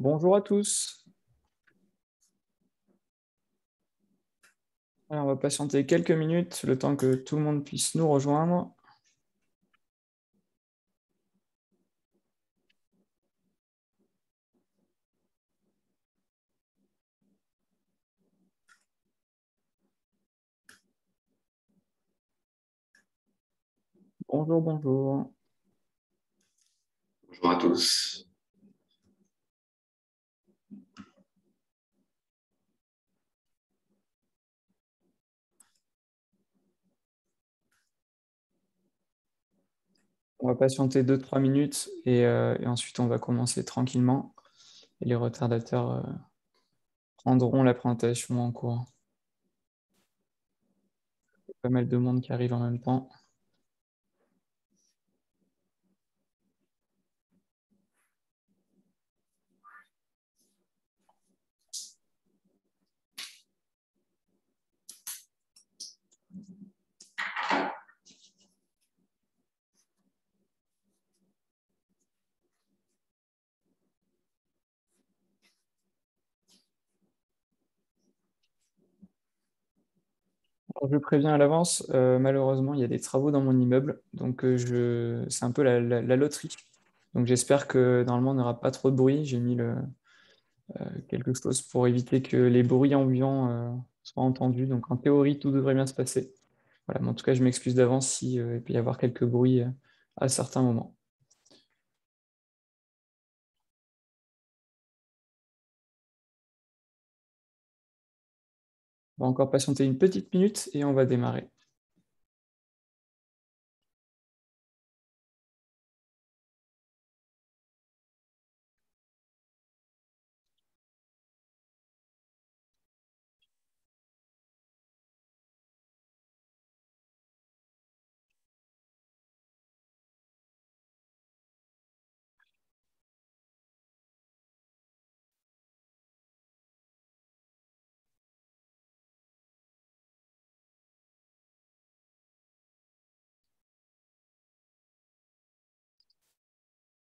Bonjour à tous. on va patienter quelques minutes, le temps que tout le monde puisse nous rejoindre. Bonjour, bonjour. Bonjour à tous. On va patienter 2-3 minutes euh, et, ensuite on va commencer tranquillement. Et les retardateurs euh, prendront la présentation en cours. Pas mal de monde qui arrive en même temps. je préviens à l'avance, euh, malheureusement, il y a des travaux dans mon immeuble. Donc, euh, je... c'est un peu la, loterie. Donc, j'espère que normalement, on n'aura pas trop de bruit. J'ai mis euh, quelque chose pour éviter que les bruits ambiants soient entendus. Donc, en théorie, tout devrait bien se passer. Voilà, mais en tout cas, je m'excuse d'avance s'il peut y avoir quelques bruits à certains moments. On va encore patienter une petite minute et on va démarrer.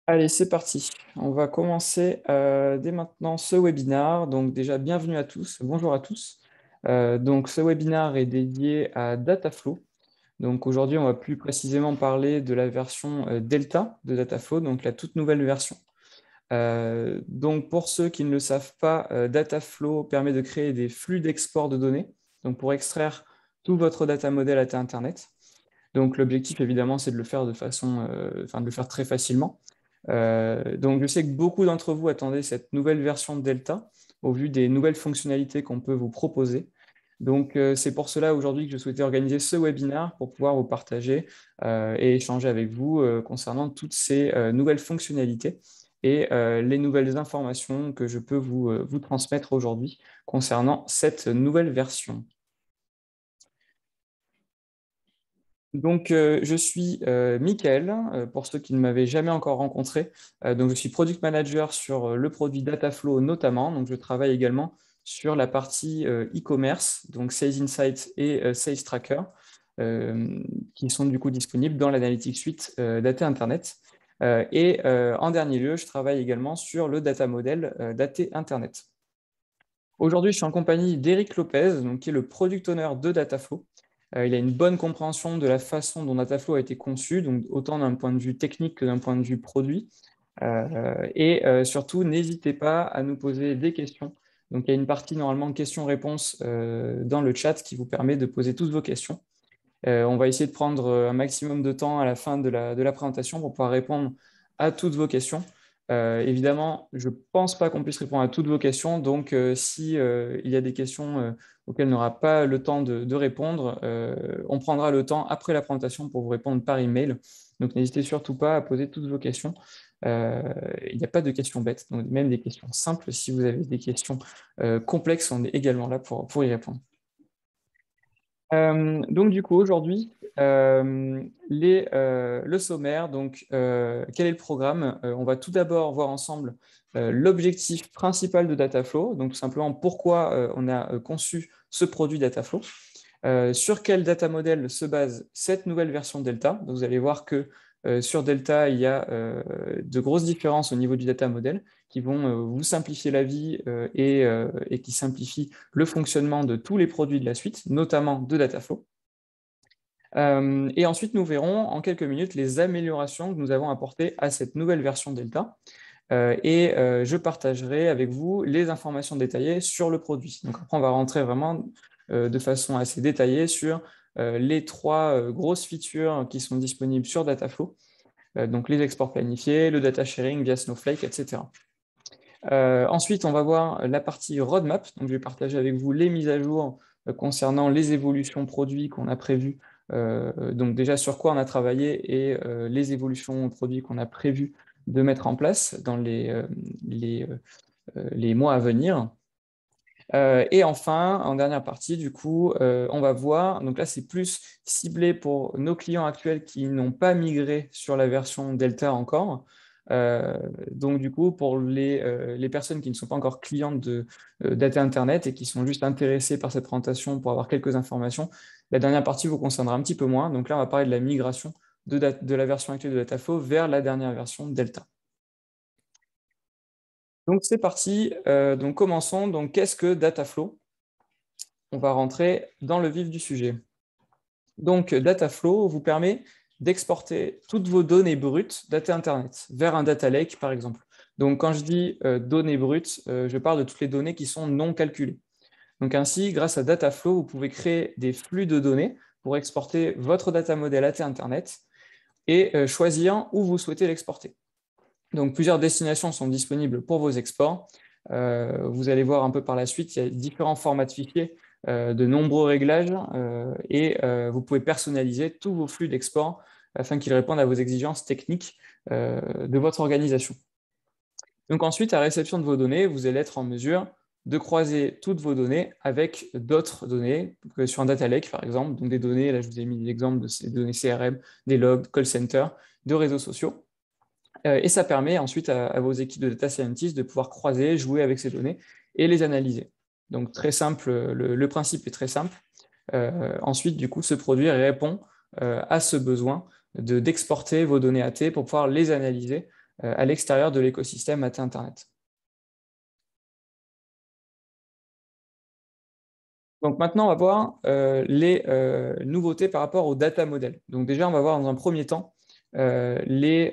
Allez, c'est parti. On va commencer euh, dès maintenant ce webinaire. Donc déjà, bienvenue à tous. Bonjour à tous. Euh, donc ce webinaire est dédié à Dataflow. Donc aujourd'hui, on va plus précisément parler de la version euh, Delta de Dataflow, donc la toute nouvelle version. donc pour ceux qui ne le savent pas, Dataflow permet de créer des flux d'export de données, donc pour extraire tout votre data model à Internet. Donc l'objectif évidemment, c'est de le faire de façon, enfin de le faire très facilement. Euh, donc, je sais que beaucoup d'entre vous attendaient cette nouvelle version de Delta au vu des nouvelles fonctionnalités qu'on peut vous proposer. Donc, euh, c'est pour cela aujourd'hui que je souhaitais organiser ce webinaire pour pouvoir vous partager euh, et échanger avec vous concernant toutes ces nouvelles fonctionnalités et les nouvelles informations que je peux vous transmettre aujourd'hui concernant cette nouvelle version. Donc, euh, je suis euh, michael euh, pour ceux qui ne m'avaient jamais encore rencontré. donc, je suis product manager sur le produit Dataflow notamment. Donc, je travaille également sur la partie e-commerce, donc Sales Insights et Sales Tracker, qui sont du coup disponibles dans l'Analytics Suite Data Internet. et en dernier lieu, je travaille également sur le data model Data Internet. Aujourd'hui, je suis en compagnie d'Eric Lopez, donc, qui est le product owner de Dataflow. Euh, il a une bonne compréhension de la façon dont Dataflow a été conçu, donc autant d'un point de vue technique que d'un point de vue produit. Euh, et euh, surtout, n'hésitez pas à nous poser des questions. Donc, il y a une partie normalement questions-réponses dans le chat qui vous permet de poser toutes vos questions. on va essayer de prendre un maximum de temps à la fin de la, de la présentation pour pouvoir répondre à toutes vos questions. Euh, évidemment, je ne pense pas qu'on puisse répondre à toutes vos questions, donc s'il euh, si euh, il y a des questions auxquelles on n'aura pas le temps de, répondre, on prendra le temps après la présentation pour vous répondre par email. Donc n'hésitez surtout pas à poser toutes vos questions. il n'y a pas de questions bêtes, donc même des questions simples. Si vous avez des questions complexes, on est également là pour, pour y répondre. Euh, donc du coup, aujourd'hui, euh, euh, le sommaire, donc quel est le programme On va tout d'abord voir ensemble l'objectif principal de Dataflow, donc tout simplement pourquoi on a conçu ce produit Dataflow, sur quel data model se base cette nouvelle version Delta. vous allez voir que euh, sur Delta, il y a euh, de grosses différences au niveau du data model qui vont euh, vous simplifier la vie et, qui simplifient le fonctionnement de tous les produits de la suite, notamment de DataFlow. et ensuite, nous verrons en quelques minutes les améliorations que nous avons apportées à cette nouvelle version Delta. et je partagerai avec vous les informations détaillées sur le produit. Donc après, on va rentrer vraiment de façon assez détaillée sur euh, les trois euh, grosses features qui sont disponibles sur Dataflow, euh, donc les exports planifiés, le data sharing via Snowflake, etc. ensuite, on va voir la partie roadmap. Donc, je vais partager avec vous les mises à jour concernant les évolutions produits qu'on a prévues donc déjà sur quoi on a travaillé et les évolutions produits qu'on a prévues de mettre en place dans les mois à venir. Euh, et enfin, en dernière partie, du coup, euh, on va voir, donc là, c'est plus ciblé pour nos clients actuels qui n'ont pas migré sur la version Delta encore. Euh, donc, du coup, pour les, personnes qui ne sont pas encore clientes de Data Internet et qui sont juste intéressées par cette présentation pour avoir quelques informations, la dernière partie vous concernera un petit peu moins. Donc là, on va parler de la migration de, de la version actuelle de datafo vers la dernière version Delta. Donc c'est parti, euh, donc commençons. Donc qu'est-ce que Dataflow On va rentrer dans le vif du sujet. Donc Dataflow vous permet d'exporter toutes vos données brutes data Internet vers un data lake par exemple. Donc quand je dis euh, données brutes, euh, je parle de toutes les données qui sont non calculées. Donc ainsi, grâce à Dataflow, vous pouvez créer des flux de données pour exporter votre data model à Internet et choisir où vous souhaitez l'exporter. Donc, plusieurs destinations sont disponibles pour vos exports. Euh, vous allez voir un peu par la suite, il y a différents formats de fichiers, euh, de nombreux réglages euh, et vous pouvez personnaliser tous vos flux d'export afin qu'ils répondent à vos exigences techniques de votre organisation. Donc ensuite, à réception de vos données, vous allez être en mesure de croiser toutes vos données avec d'autres données, sur un data lake par exemple, donc des données, là je vous ai mis l'exemple exemples de ces données CRM, des logs, call center, de réseaux sociaux. Euh, et ça permet ensuite à, vos équipes de data scientists de pouvoir croiser, jouer avec ces données et les analyser. Donc très simple, le, principe est très simple. Euh, ensuite, du coup, ce produit répond euh, à ce besoin d'exporter vos données AT pour pouvoir les analyser à l'extérieur de l'écosystème AT Internet. Donc maintenant, on va voir les nouveautés par rapport au data model. Donc déjà, on va voir dans un premier temps euh,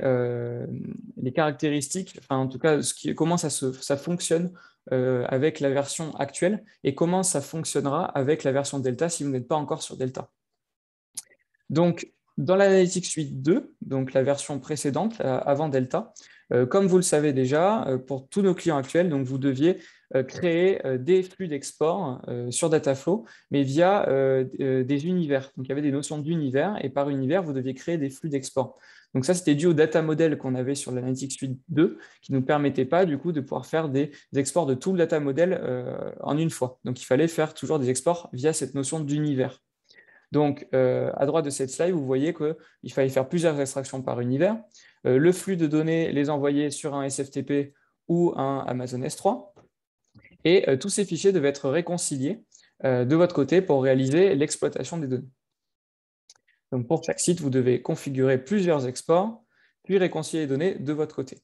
euh, les, caractéristiques, enfin en tout cas ce qui, comment ça, ça fonctionne euh, avec la version actuelle et comment ça fonctionnera avec la version Delta si vous n'êtes pas encore sur Delta. Donc dans l'Analytics Suite 2, donc la version précédente, euh, avant Delta, euh, comme vous le savez déjà, euh, pour tous nos clients actuels, donc vous deviez créer des flux d'export sur Dataflow, mais via des univers. Donc il y avait des notions d'univers, et par univers, vous deviez créer des flux d'export. Donc ça, c'était dû au data model qu'on avait sur l'Analytics Suite 2, qui ne nous permettait pas du coup de pouvoir faire des exports de tout le data model en une fois. Donc il fallait faire toujours des exports via cette notion d'univers. Donc, euh, à droite de cette slide, vous voyez qu'il fallait faire plusieurs extractions par univers. Euh, le flux de données, les envoyer sur un SFTP ou un Amazon S3. Et euh, tous ces fichiers devaient être réconciliés de votre côté pour réaliser l'exploitation des données. Donc, pour chaque site, vous devez configurer plusieurs exports, puis réconcilier les données de votre côté.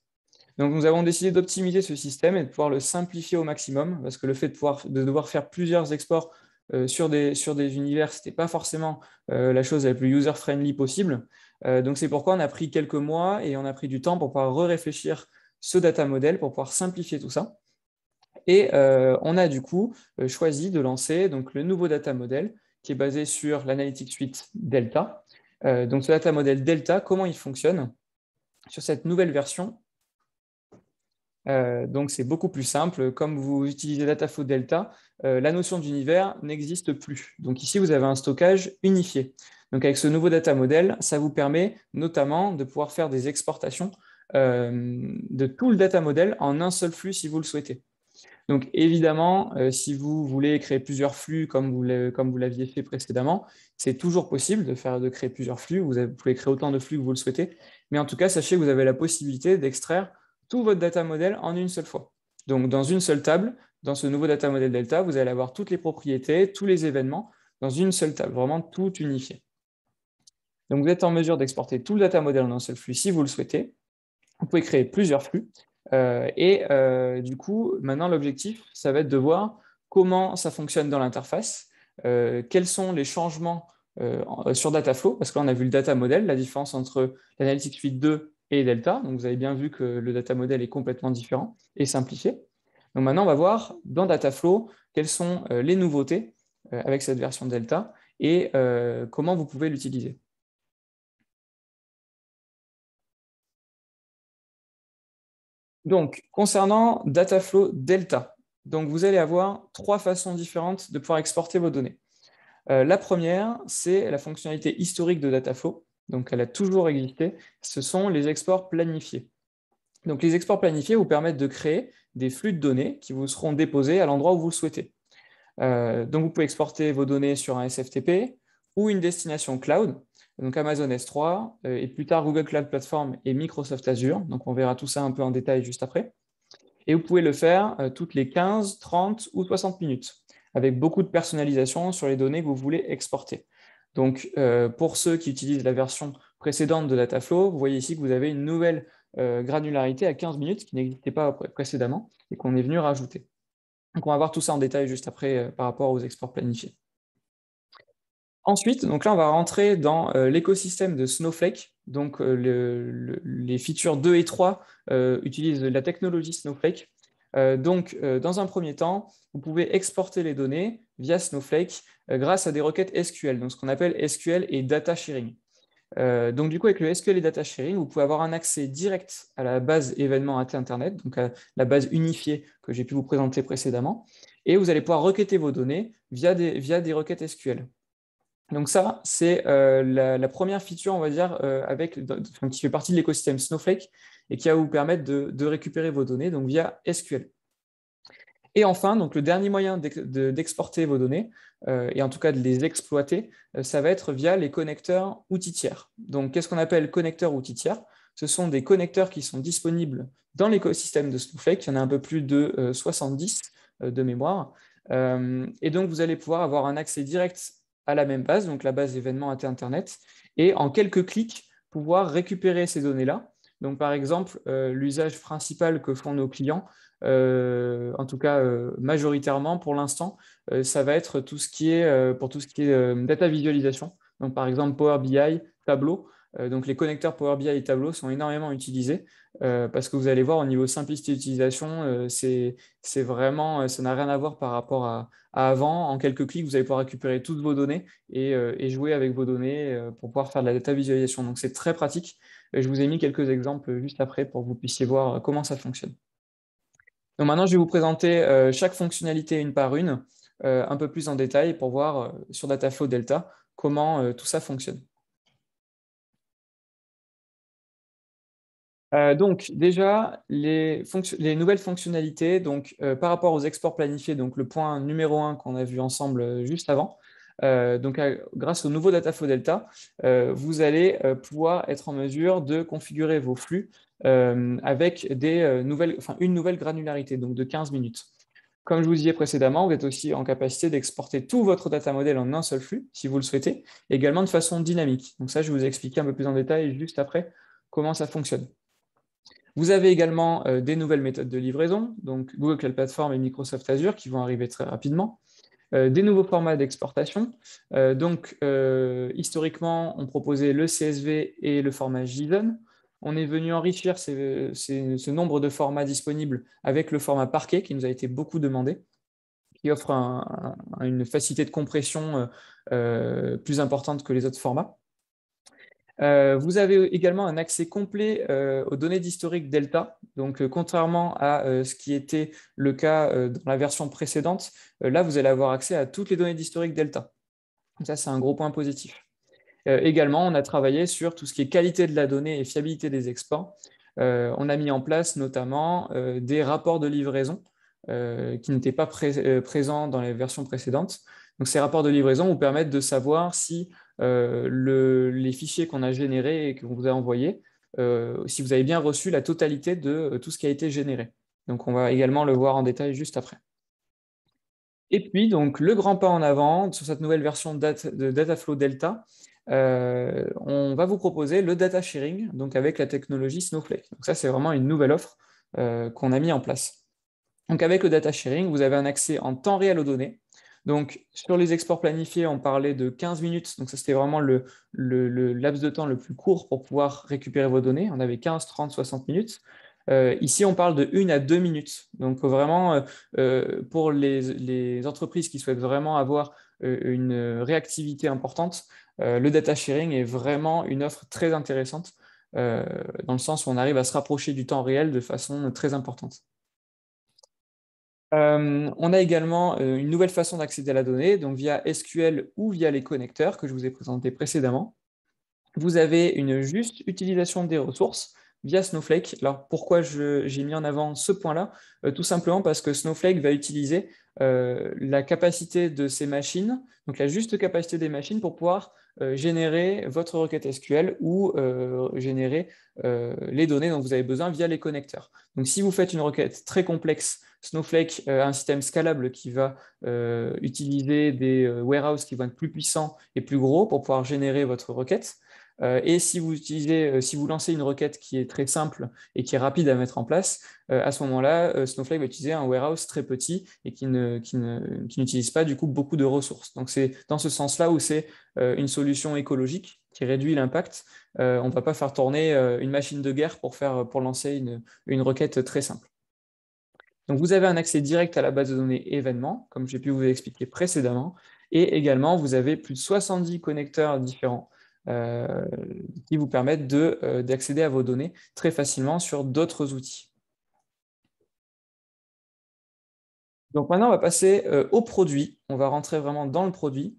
Donc, nous avons décidé d'optimiser ce système et de pouvoir le simplifier au maximum, parce que le fait de devoir faire plusieurs exports euh, sur, des, sur univers, ce n'était pas forcément euh, la chose la plus user-friendly possible. Euh, donc c'est pourquoi on a pris quelques mois et on a pris du temps pour pouvoir réfléchir ce data model, pour pouvoir simplifier tout ça. Et on a du coup choisi de lancer donc, le nouveau data model qui est basé sur l'Analytics suite Delta. donc ce data model Delta, comment il fonctionne sur cette nouvelle version euh, donc c'est beaucoup plus simple. Comme vous utilisez Dataflow Delta, euh, la notion d'univers n'existe plus. Donc ici, vous avez un stockage unifié. Donc avec ce nouveau data model, ça vous permet notamment de pouvoir faire des exportations euh, de tout le data model en un seul flux si vous le souhaitez. Donc évidemment, si vous voulez créer plusieurs flux comme vous l'aviez fait précédemment, c'est toujours possible de, faire, de créer plusieurs flux. vous, pouvez créer autant de flux que vous le souhaitez. Mais en tout cas, sachez que vous avez la possibilité d'extraire tout votre data model en une seule fois. Donc, dans une seule table, dans ce nouveau data model Delta, vous allez avoir toutes les propriétés, tous les événements dans une seule table, vraiment tout unifié. Donc, vous êtes en mesure d'exporter tout le data model dans un seul flux si vous le souhaitez. Vous pouvez créer plusieurs flux. Euh, et euh, du coup, maintenant, l'objectif, ça va être de voir comment ça fonctionne dans l'interface, euh, quels sont les changements sur Dataflow, parce qu'on a vu le data model, la différence entre l'Analytics Suite 2 et delta. Donc, vous avez bien vu que le data model est complètement différent et simplifié. maintenant, on va voir dans Dataflow quelles sont euh, les nouveautés euh, avec cette version delta et euh, comment vous pouvez l'utiliser. Donc, concernant Dataflow Delta, donc vous allez avoir trois façons différentes de pouvoir exporter vos données. la première, c'est la fonctionnalité historique de Dataflow donc elle a toujours existé, ce sont les exports planifiés. Donc les exports planifiés vous permettent de créer des flux de données qui vous seront déposés à l'endroit où vous le souhaitez. Euh, donc vous pouvez exporter vos données sur un SFTP ou une destination cloud, donc Amazon S3 euh, et plus tard Google Cloud Platform et Microsoft Azure. Donc on verra tout ça un peu en détail juste après. Et vous pouvez le faire euh, toutes les 15, 30 ou 60 minutes avec beaucoup de personnalisation sur les données que vous voulez exporter. Donc, euh, pour ceux qui utilisent la version précédente de Dataflow, vous voyez ici que vous avez une nouvelle euh, granularité à 15 minutes qui n'existait pas précédemment et qu'on est venu rajouter. Donc, on va voir tout ça en détail juste après euh, par rapport aux exports planifiés. Ensuite, donc là, on va rentrer dans l'écosystème de Snowflake. Donc, les features 2 et 3 utilisent la technologie Snowflake euh, donc, euh, dans un premier temps, vous pouvez exporter les données via Snowflake euh, grâce à des requêtes SQL, donc ce qu'on appelle SQL et data sharing. donc, du coup, avec le SQL et data sharing, vous pouvez avoir un accès direct à la base événement AT Internet, donc à la base unifiée que j'ai pu vous présenter précédemment, et vous allez pouvoir requêter vos données via des, requêtes SQL. Donc ça, c'est la, première feature, on va dire, avec, qui fait partie de l'écosystème Snowflake, et qui va vous permettre de, récupérer vos données donc via SQL. Et enfin, donc le dernier moyen d'exporter vos données, euh, et en tout cas de les exploiter, euh, ça va être via les connecteurs outils tiers. Donc, qu'est-ce qu'on appelle connecteurs outils tiers Ce sont des connecteurs qui sont disponibles dans l'écosystème de Snowflake. Il y en a un peu plus de 70 euh, de mémoire. et donc, vous allez pouvoir avoir un accès direct à la même base, donc la base événements Internet, et en quelques clics, pouvoir récupérer ces données-là donc, par exemple, euh, l'usage principal que font nos clients, euh, en tout cas euh, majoritairement pour l'instant, ça va être tout ce qui est, pour tout ce qui est data visualisation. Donc, par exemple, Power BI, Tableau. donc, les connecteurs Power BI et Tableau sont énormément utilisés parce que vous allez voir, au niveau simplicité d'utilisation, c'est vraiment, ça n'a rien à voir par rapport à, avant. En quelques clics, vous allez pouvoir récupérer toutes vos données et, et jouer avec vos données pour pouvoir faire de la data visualisation. Donc, c'est très pratique. Je vous ai mis quelques exemples juste après pour que vous puissiez voir comment ça fonctionne. maintenant, je vais vous présenter euh, chaque fonctionnalité une par une, euh, un peu plus en détail pour voir euh, sur Dataflow Delta comment tout ça fonctionne. donc déjà, les, nouvelles fonctionnalités, donc, par rapport aux exports planifiés, donc le point numéro 1 qu'on a vu ensemble juste avant, euh, donc, grâce au nouveau DataFlow Delta, euh, vous allez euh, pouvoir être en mesure de configurer vos flux avec une nouvelle granularité, donc de 15 minutes. Comme je vous disais précédemment, vous êtes aussi en capacité d'exporter tout votre data model en un seul flux, si vous le souhaitez, également de façon dynamique. Donc ça, je vais vous expliquer un peu plus en détail juste après comment ça fonctionne. Vous avez également des nouvelles méthodes de livraison, donc Google Cloud Platform et Microsoft Azure qui vont arriver très rapidement. Euh, des nouveaux formats d'exportation. Euh, donc, euh, historiquement, on proposait le CSV et le format JSON. On est venu enrichir ce nombre de formats disponibles avec le format parquet qui nous a été beaucoup demandé qui offre une facilité de compression plus importante que les autres formats. Euh, vous avez également un accès complet euh, aux données d'historique Delta. Donc, euh, contrairement à ce qui était le cas dans la version précédente, là, vous allez avoir accès à toutes les données d'historique Delta. ça, c'est un gros point positif. également, on a travaillé sur tout ce qui est qualité de la donnée et fiabilité des exports. on a mis en place notamment des rapports de livraison qui n'étaient pas présents dans les versions précédentes. Donc, ces rapports de livraison vous permettent de savoir si euh, les fichiers qu'on a générés et qu'on vous a envoyés, euh, si vous avez bien reçu la totalité de euh, tout ce qui a été généré. Donc on va également le voir en détail juste après. Et puis, donc, le grand pas en avant sur cette nouvelle version de, Dataflow Delta, on va vous proposer le data sharing, donc avec la technologie Snowflake. Donc, ça, c'est vraiment une nouvelle offre qu'on a mis en place. Donc, avec le data sharing, vous avez un accès en temps réel aux données, donc, sur les exports planifiés, on parlait de 15 minutes. Donc, ça, c'était vraiment le, laps de temps le plus court pour pouvoir récupérer vos données. On avait 15, 30, 60 minutes. Euh, ici, on parle de 1 à 2 minutes. Donc, vraiment, euh, euh, pour les, entreprises qui souhaitent vraiment avoir une réactivité importante, le data sharing est vraiment une offre très intéressante dans le sens où on arrive à se rapprocher du temps réel de façon très importante. Euh, on a également euh, une nouvelle façon d'accéder à la donnée, donc via SQL ou via les connecteurs que je vous ai présentés précédemment. Vous avez une juste utilisation des ressources via Snowflake. Alors pourquoi j'ai mis en avant ce point-là euh, Tout simplement parce que Snowflake va utiliser euh, la capacité de ces machines, donc la juste capacité des machines pour pouvoir euh, générer votre requête SQL ou générer les données dont vous avez besoin via les connecteurs. Donc si vous faites une requête très complexe, Snowflake a un système scalable qui va utiliser des warehouses qui vont être plus puissants et plus gros pour pouvoir générer votre requête. Euh, et si vous, utilisez, euh, si lancez une requête qui est très simple et qui est rapide à mettre en place, euh, à ce moment-là, Snowflake va utiliser un warehouse très petit et qui, n'utilise pas du coup beaucoup de ressources. Donc c'est dans ce sens-là où c'est une solution écologique qui réduit l'impact. on ne va pas faire tourner une machine de guerre pour, lancer une, requête très simple. Donc vous avez un accès direct à la base de données événements, comme j'ai pu vous expliquer précédemment, et également vous avez plus de 70 connecteurs différents euh, qui vous permettent euh, d'accéder à vos données très facilement sur d'autres outils. Donc maintenant, on va passer euh, au produit. On va rentrer vraiment dans le produit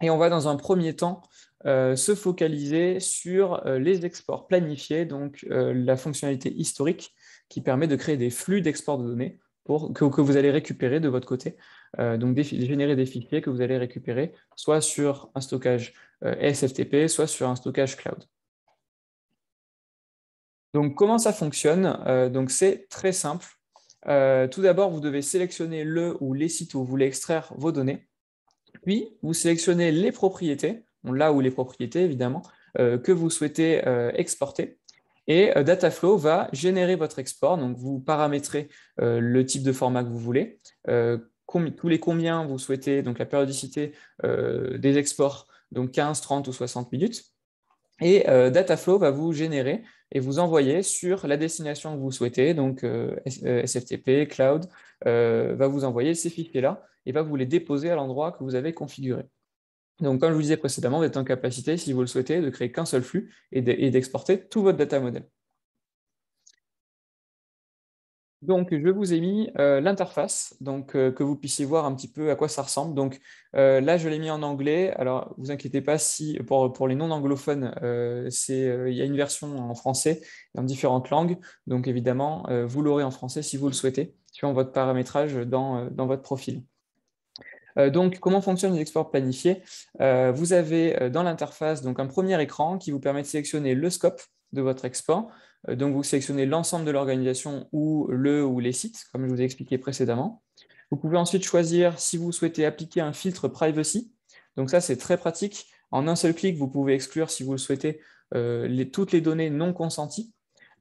et on va dans un premier temps se focaliser sur les exports planifiés, donc la fonctionnalité historique qui permet de créer des flux d'export de données pour, que, vous allez récupérer de votre côté euh, donc générer des fichiers que vous allez récupérer soit sur un stockage euh, SFTP, soit sur un stockage cloud. Donc, comment ça fonctionne euh, Donc, c'est très simple. tout d'abord, vous devez sélectionner le ou les sites où vous voulez extraire vos données. Puis, vous sélectionnez les propriétés, là où les propriétés, évidemment, que vous souhaitez exporter. Et Dataflow va générer votre export. Donc, vous paramétrez le type de format que vous voulez, tous les combien vous souhaitez, donc la périodicité euh, des exports, donc 15, 30 ou 60 minutes. Et euh, Dataflow va vous générer et vous envoyer sur la destination que vous souhaitez, donc euh, SFTP, Cloud, va vous envoyer ces fichiers-là et va vous les déposer à l'endroit que vous avez configuré. Donc, comme je vous disais précédemment, vous êtes en capacité, si vous le souhaitez, de créer qu'un seul flux et d'exporter tout votre data model. Donc, je vous ai mis euh, l'interface, donc euh, que vous puissiez voir un petit peu à quoi ça ressemble. Donc euh, là, je l'ai mis en anglais. Alors, vous inquiétez pas si pour, les non-anglophones, il y a une version en français dans différentes langues. Donc évidemment, vous l'aurez en français si vous le souhaitez, suivant votre paramétrage dans, dans votre profil. Donc, comment fonctionnent les exports planifiés Vous avez dans l'interface donc un premier écran qui vous permet de sélectionner le scope de votre export, euh, donc, vous sélectionnez l'ensemble de l'organisation ou le ou les sites, comme je vous ai expliqué précédemment. Vous pouvez ensuite choisir si vous souhaitez appliquer un filtre privacy. Donc, ça, c'est très pratique. En un seul clic, vous pouvez exclure, si vous le souhaitez, euh, toutes les données non consenties.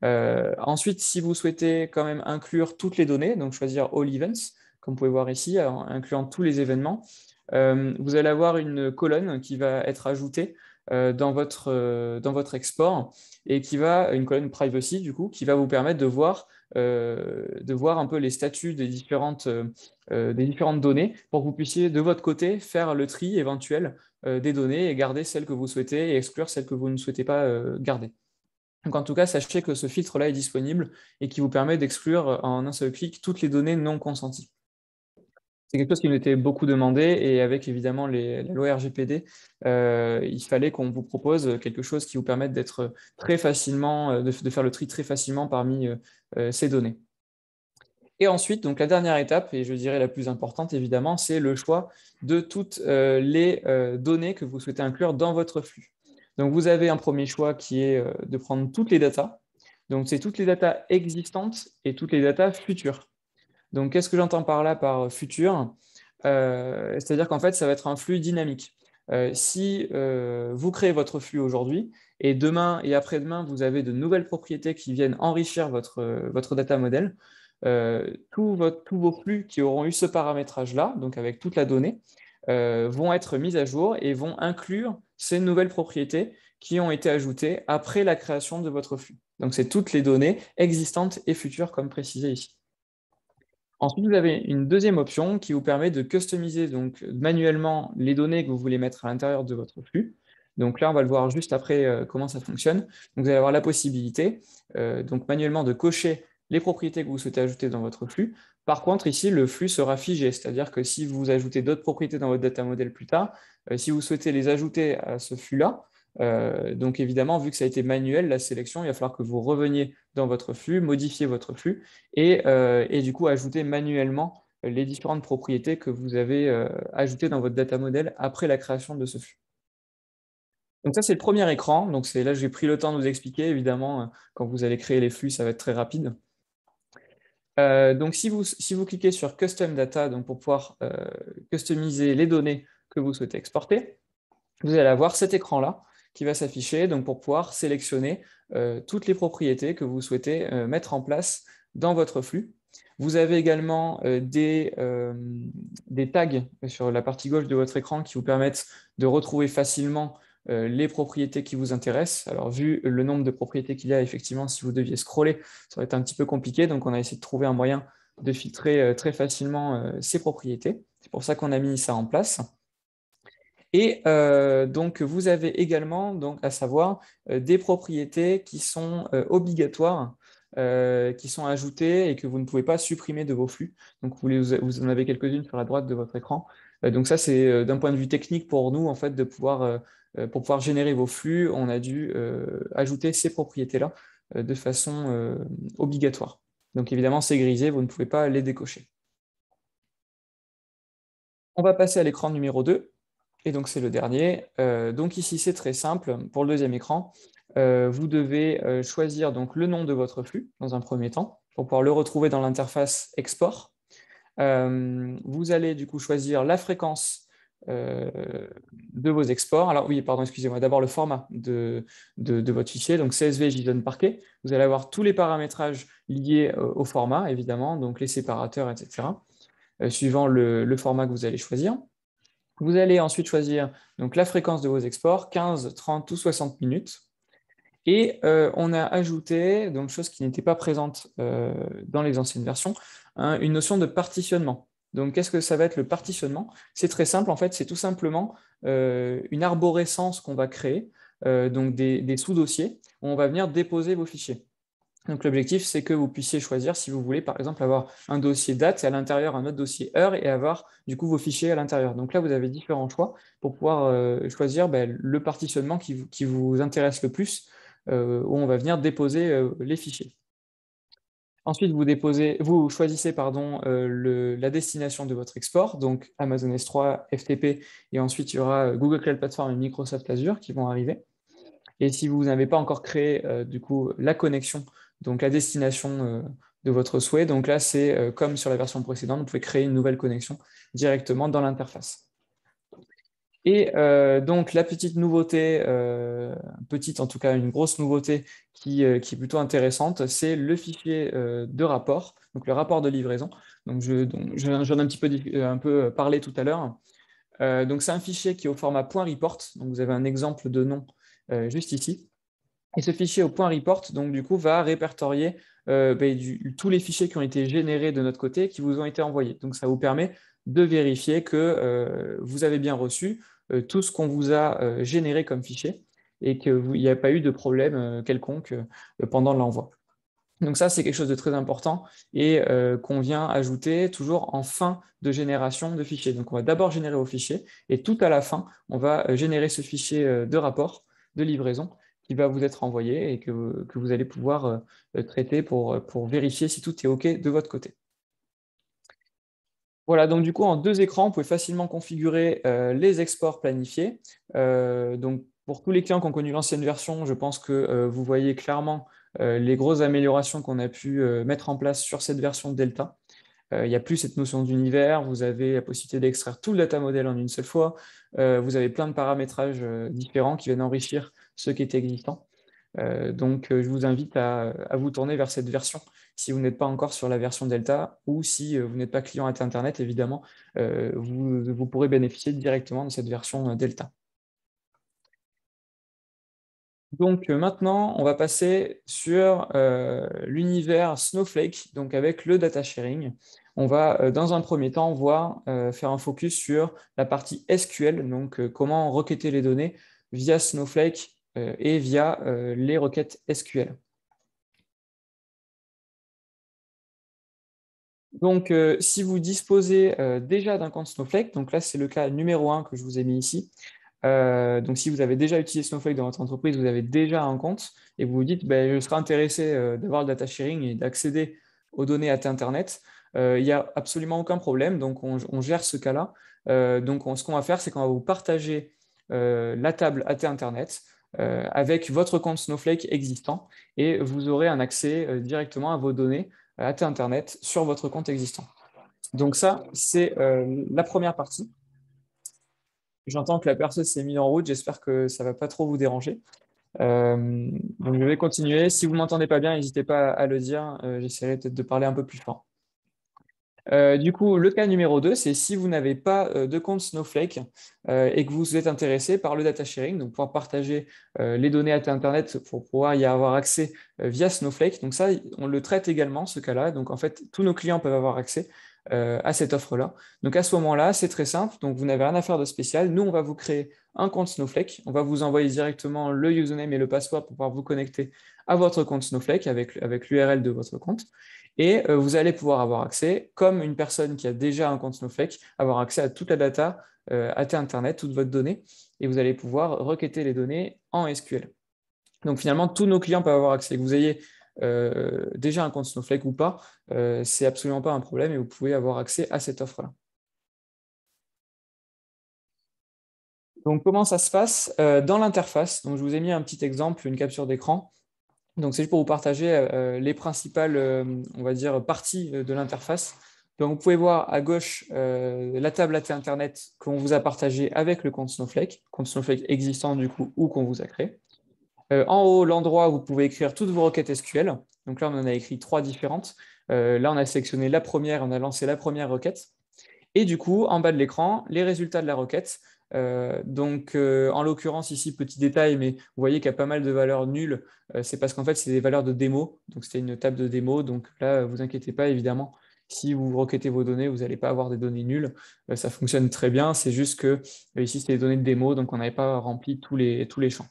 Euh, ensuite, si vous souhaitez quand même inclure toutes les données, donc choisir All Events, comme vous pouvez voir ici, en incluant tous les événements, vous allez avoir une colonne qui va être ajoutée euh, dans votre, euh, dans votre export et qui va, une colonne privacy du coup, qui va vous permettre de voir, euh, de voir un peu les statuts des différentes, des différentes données pour que vous puissiez de votre côté faire le tri éventuel des données et garder celles que vous souhaitez et exclure celles que vous ne souhaitez pas garder. Donc en tout cas, sachez que ce filtre-là est disponible et qui vous permet d'exclure en un seul clic toutes les données non consenties c'est quelque chose qui nous était beaucoup demandé et avec évidemment la loi RGPD, euh, il fallait qu'on vous propose quelque chose qui vous permette d'être très facilement, euh, de, faire le tri très facilement parmi euh, ces données. Et ensuite, donc la dernière étape, et je dirais la plus importante évidemment, c'est le choix de toutes les données que vous souhaitez inclure dans votre flux. Donc vous avez un premier choix qui est de prendre toutes les datas. Donc c'est toutes les datas existantes et toutes les datas futures. Donc, qu'est-ce que j'entends par là par futur euh, C'est-à-dire qu'en fait, ça va être un flux dynamique. Euh, si euh, vous créez votre flux aujourd'hui et demain et après-demain, vous avez de nouvelles propriétés qui viennent enrichir votre, votre data model, tous vos flux qui auront eu ce paramétrage-là, donc avec toute la donnée, vont être mis à jour et vont inclure ces nouvelles propriétés qui ont été ajoutées après la création de votre flux. Donc, c'est toutes les données existantes et futures, comme précisé ici. Ensuite, vous avez une deuxième option qui vous permet de customiser donc, manuellement les données que vous voulez mettre à l'intérieur de votre flux. Donc là, on va le voir juste après euh, comment ça fonctionne. vous allez avoir la possibilité euh, donc manuellement de cocher les propriétés que vous souhaitez ajouter dans votre flux. Par contre, ici, le flux sera figé, c'est-à-dire que si vous ajoutez d'autres propriétés dans votre data model plus tard, euh, si vous souhaitez les ajouter à ce flux-là, euh, donc évidemment, vu que ça a été manuel, la sélection, il va falloir que vous reveniez dans votre flux, modifiez votre flux et, euh, du coup ajouter manuellement les différentes propriétés que vous avez euh, ajoutées dans votre data model après la création de ce flux. Donc ça, c'est le premier écran. Donc c'est là, j'ai pris le temps de vous expliquer. Évidemment, quand vous allez créer les flux, ça va être très rapide. donc si vous, si vous cliquez sur Custom Data donc pour pouvoir customiser les données que vous souhaitez exporter, vous allez avoir cet écran-là qui va s'afficher donc pour pouvoir sélectionner euh, toutes les propriétés que vous souhaitez euh, mettre en place dans votre flux. Vous avez également euh, des, des, tags sur la partie gauche de votre écran qui vous permettent de retrouver facilement les propriétés qui vous intéressent. Alors, vu le nombre de propriétés qu'il y a, effectivement, si vous deviez scroller, ça va être un petit peu compliqué. Donc, on a essayé de trouver un moyen de filtrer très facilement ces propriétés. C'est pour ça qu'on a mis ça en place. Et euh, donc, vous avez également, donc, à savoir, euh, des propriétés qui sont euh, obligatoires, qui sont ajoutées et que vous ne pouvez pas supprimer de vos flux. Donc, vous, vous en avez quelques-unes sur la droite de votre écran. donc, ça, c'est d'un point de vue technique pour nous, en fait, de pouvoir, pour pouvoir générer vos flux, on a dû ajouter ces propriétés-là de façon obligatoire. Donc, évidemment, c'est grisé, vous ne pouvez pas les décocher. On va passer à l'écran numéro 2 et donc, c'est le dernier. Euh, donc, ici, c'est très simple. Pour le deuxième écran, euh, vous devez euh, choisir donc, le nom de votre flux dans un premier temps pour pouvoir le retrouver dans l'interface export. vous allez du coup choisir la fréquence de vos exports. Alors oui, pardon, excusez-moi, d'abord le format de, votre fichier, donc CSV JSON Parquet. Vous allez avoir tous les paramétrages liés au format, évidemment, donc les séparateurs, etc., suivant le format que vous allez choisir. Vous allez ensuite choisir donc, la fréquence de vos exports, 15, 30 ou 60 minutes. Et euh, on a ajouté, donc chose qui n'était pas présente euh, dans les anciennes versions, une notion de partitionnement. Donc qu'est-ce que ça va être le partitionnement C'est très simple, en fait, c'est tout simplement euh, une arborescence qu'on va créer, donc des, des sous-dossiers, où on va venir déposer vos fichiers. Donc l'objectif, c'est que vous puissiez choisir si vous voulez, par exemple, avoir un dossier date et à l'intérieur un autre dossier heure et avoir du coup vos fichiers à l'intérieur. Donc là, vous avez différents choix pour pouvoir euh, choisir bah, le partitionnement qui, vous intéresse le plus, euh, où on va venir déposer euh, les fichiers. Ensuite, vous, vous choisissez pardon, la destination de votre export, donc Amazon S3, FTP, et ensuite il y aura Google Cloud Platform et Microsoft Azure qui vont arriver. Et si vous n'avez pas encore créé du coup la connexion donc la destination euh, de votre souhait. Donc là, c'est euh, comme sur la version précédente, vous pouvez créer une nouvelle connexion directement dans l'interface. Et euh, donc la petite nouveauté, petite en tout cas une grosse nouveauté qui, est plutôt intéressante, c'est le fichier de rapport, donc le rapport de livraison. Donc j'en ai un petit peu, un peu parlé tout à l'heure. donc c'est un fichier qui est au format .report, donc vous avez un exemple de nom juste ici. Et ce fichier au point report, du coup, va répertorier euh, ben, tous les fichiers qui ont été générés de notre côté et qui vous ont été envoyés. Donc ça vous permet de vérifier que euh, vous avez bien reçu euh, tout ce qu'on vous a généré comme fichier et qu'il n'y a pas eu de problème quelconque pendant l'envoi. Donc ça, c'est quelque chose de très important et qu'on vient ajouter toujours en fin de génération de fichiers. Donc on va d'abord générer vos fichiers et tout à la fin, on va générer ce fichier de rapport, de livraison, qui va vous être envoyé et que, vous allez pouvoir euh, traiter pour, pour vérifier si tout est OK de votre côté. Voilà, donc du coup, en deux écrans, vous pouvez facilement configurer euh, les exports planifiés. Euh, donc, pour tous les clients qui ont connu l'ancienne version, je pense que vous voyez clairement les grosses améliorations qu'on a pu mettre en place sur cette version Delta. il n'y a plus cette notion d'univers, vous avez la possibilité d'extraire tout le data model en une seule fois, vous avez plein de paramétrages différents qui viennent enrichir ce qui est existant. Euh, donc, euh, je vous invite à, vous tourner vers cette version si vous n'êtes pas encore sur la version Delta ou si euh, vous n'êtes pas client à Internet, évidemment, vous, pourrez bénéficier directement de cette version Delta. Donc maintenant, on va passer sur l'univers Snowflake, donc avec le data sharing. On va, dans un premier temps, voir, faire un focus sur la partie SQL, donc comment requêter les données via Snowflake euh, et via euh, les requêtes SQL. Donc, euh, si vous disposez déjà d'un compte Snowflake, donc là, c'est le cas numéro 1 que je vous ai mis ici. donc, si vous avez déjà utilisé Snowflake dans votre entreprise, vous avez déjà un compte et vous vous dites, ben, je serais intéressé d'avoir le data sharing et d'accéder aux données AT Internet. Il n'y a absolument aucun problème. Donc, on, gère ce cas-là. donc, ce qu'on va faire, c'est qu'on va vous partager la table AT Internet. Euh, avec votre compte Snowflake existant et vous aurez un accès euh, directement à vos données euh, à Internet sur votre compte existant. Donc ça, c'est la première partie. J'entends que la personne s'est mise en route, j'espère que ça ne va pas trop vous déranger. je vais continuer. Si vous ne m'entendez pas bien, n'hésitez pas à le dire. J'essaierai peut-être de parler un peu plus fort. Euh, du coup, le cas numéro 2, c'est si vous n'avez pas euh, de compte Snowflake euh, et que vous êtes intéressé par le data sharing, donc pouvoir partager les données à Internet pour pouvoir y avoir accès via Snowflake. Donc ça, on le traite également, ce cas-là. Donc en fait, tous nos clients peuvent avoir accès à cette offre-là. Donc à ce moment-là, c'est très simple. Donc vous n'avez rien à faire de spécial. Nous, on va vous créer un compte Snowflake. On va vous envoyer directement le username et le password pour pouvoir vous connecter à votre compte Snowflake avec l'URL de votre compte. Et euh, vous allez pouvoir avoir accès, comme une personne qui a déjà un compte Snowflake, avoir accès à toute la data euh, à Internet, toute votre donnée, et vous allez pouvoir requêter les données en SQL. Donc finalement, tous nos clients peuvent avoir accès. Que vous ayez euh, déjà un compte Snowflake ou pas, ce c'est absolument pas un problème et vous pouvez avoir accès à cette offre-là. Donc comment ça se passe dans l'interface je vous ai mis un petit exemple, une capture d'écran. Donc, c'est juste pour vous partager euh, les principales, euh, on va dire, parties euh, de l'interface. Donc, vous pouvez voir à gauche la table AT Internet qu'on vous a partagée avec le compte Snowflake, compte Snowflake existant du coup ou qu'on vous a créé. en haut, l'endroit où vous pouvez écrire toutes vos requêtes SQL. Donc là, on en a écrit trois différentes. là, on a sélectionné la première, on a lancé la première requête. Et du coup, en bas de l'écran, les résultats de la requête euh, donc, euh, en l'occurrence, ici, petit détail, mais vous voyez qu'il y a pas mal de valeurs nulles. Euh, c'est parce qu'en fait, c'est des valeurs de démo. Donc, c'était une table de démo. Donc là, vous inquiétez pas, évidemment. Si vous requêtez vos données, vous n'allez pas avoir des données nulles. ça fonctionne très bien. C'est juste que ici, c'est des données de démo. Donc, on n'avait pas rempli tous les, tous les champs.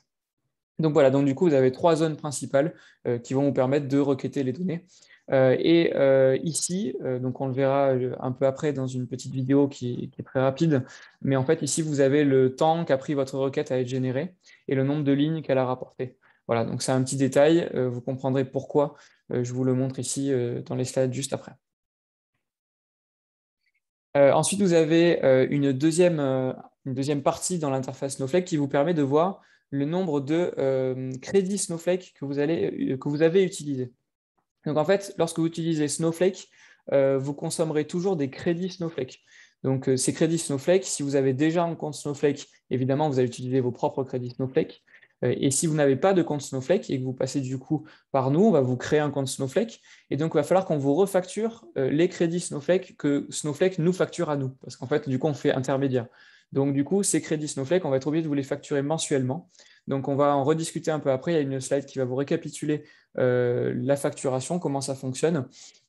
Donc voilà, donc du coup, vous avez trois zones principales qui vont vous permettre de requêter les données. Euh, et euh, ici, euh, donc on le verra un peu après dans une petite vidéo qui, est très rapide, mais en fait ici vous avez le temps qu'a pris votre requête à être générée et le nombre de lignes qu'elle a rapporté. Voilà, donc c'est un petit détail, vous comprendrez pourquoi je vous le montre ici dans les slides juste après. ensuite, vous avez une, deuxième, partie dans l'interface Snowflake qui vous permet de voir le nombre de crédits Snowflake que vous avez utilisés. Donc en fait, lorsque vous utilisez Snowflake, euh, vous consommerez toujours des crédits Snowflake. Donc euh, ces crédits Snowflake, si vous avez déjà un compte Snowflake, évidemment, vous allez utiliser vos propres crédits Snowflake. Euh, et si vous n'avez pas de compte Snowflake et que vous passez du coup par nous, on va vous créer un compte Snowflake. Et donc, il va falloir qu'on vous refacture les crédits Snowflake que Snowflake nous facture à nous. Parce qu'en fait, du coup, on fait intermédiaire. Donc, du coup, ces crédits Snowflake, on va être obligé de vous les facturer mensuellement. Donc, on va en rediscuter un peu après. Il y a une slide qui va vous récapituler euh, la facturation, comment ça fonctionne.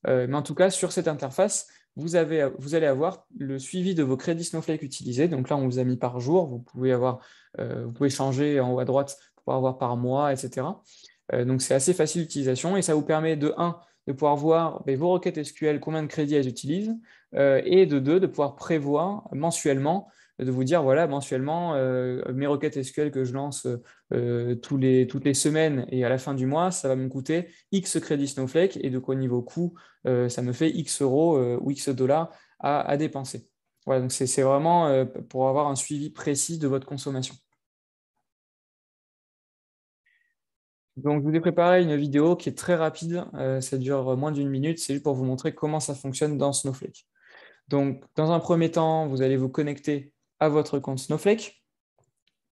Euh, mais en tout cas, sur cette interface, vous, avez, vous, allez avoir le suivi de vos crédits Snowflake utilisés. Donc là, on vous a mis par jour. Vous pouvez, avoir, euh, changer en haut à droite pour avoir par mois, etc. donc, c'est assez facile d'utilisation et ça vous permet de un, de pouvoir voir ben, vos requêtes SQL, combien de crédits elles utilisent, et de deux, de pouvoir prévoir mensuellement de vous dire, voilà, mensuellement, euh, mes requêtes SQL que je lance euh, toutes les semaines et à la fin du mois, ça va me coûter X crédits Snowflake, et de au niveau coût, euh, ça me fait X euros ou X dollars à, dépenser. Voilà, donc c'est vraiment pour avoir un suivi précis de votre consommation. Donc, je vous ai préparé une vidéo qui est très rapide. ça dure moins d'une minute. C'est juste pour vous montrer comment ça fonctionne dans Snowflake. Donc, dans un premier temps, vous allez vous connecter à votre compte Snowflake,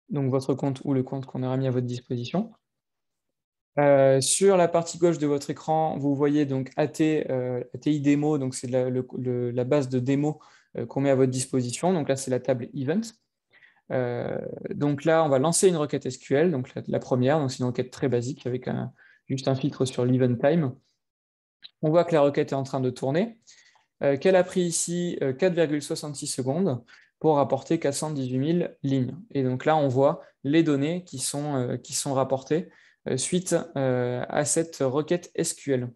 donc votre compte ou le compte qu'on aura mis à votre disposition. Euh, sur la partie gauche de votre écran, vous voyez donc AT, euh, ATI Demo, donc c'est la, base de démo euh, qu'on met à votre disposition. Donc là, c'est la table Event. donc là, on va lancer une requête SQL, donc la, première, donc c'est une requête très basique avec juste un filtre sur l'event time. On voit que la requête est en train de tourner, qu'elle a pris ici 4,66 secondes pour rapporter 418 000 lignes. Et donc là, on voit les données qui sont, euh, rapportées euh, suite euh, à cette requête SQL.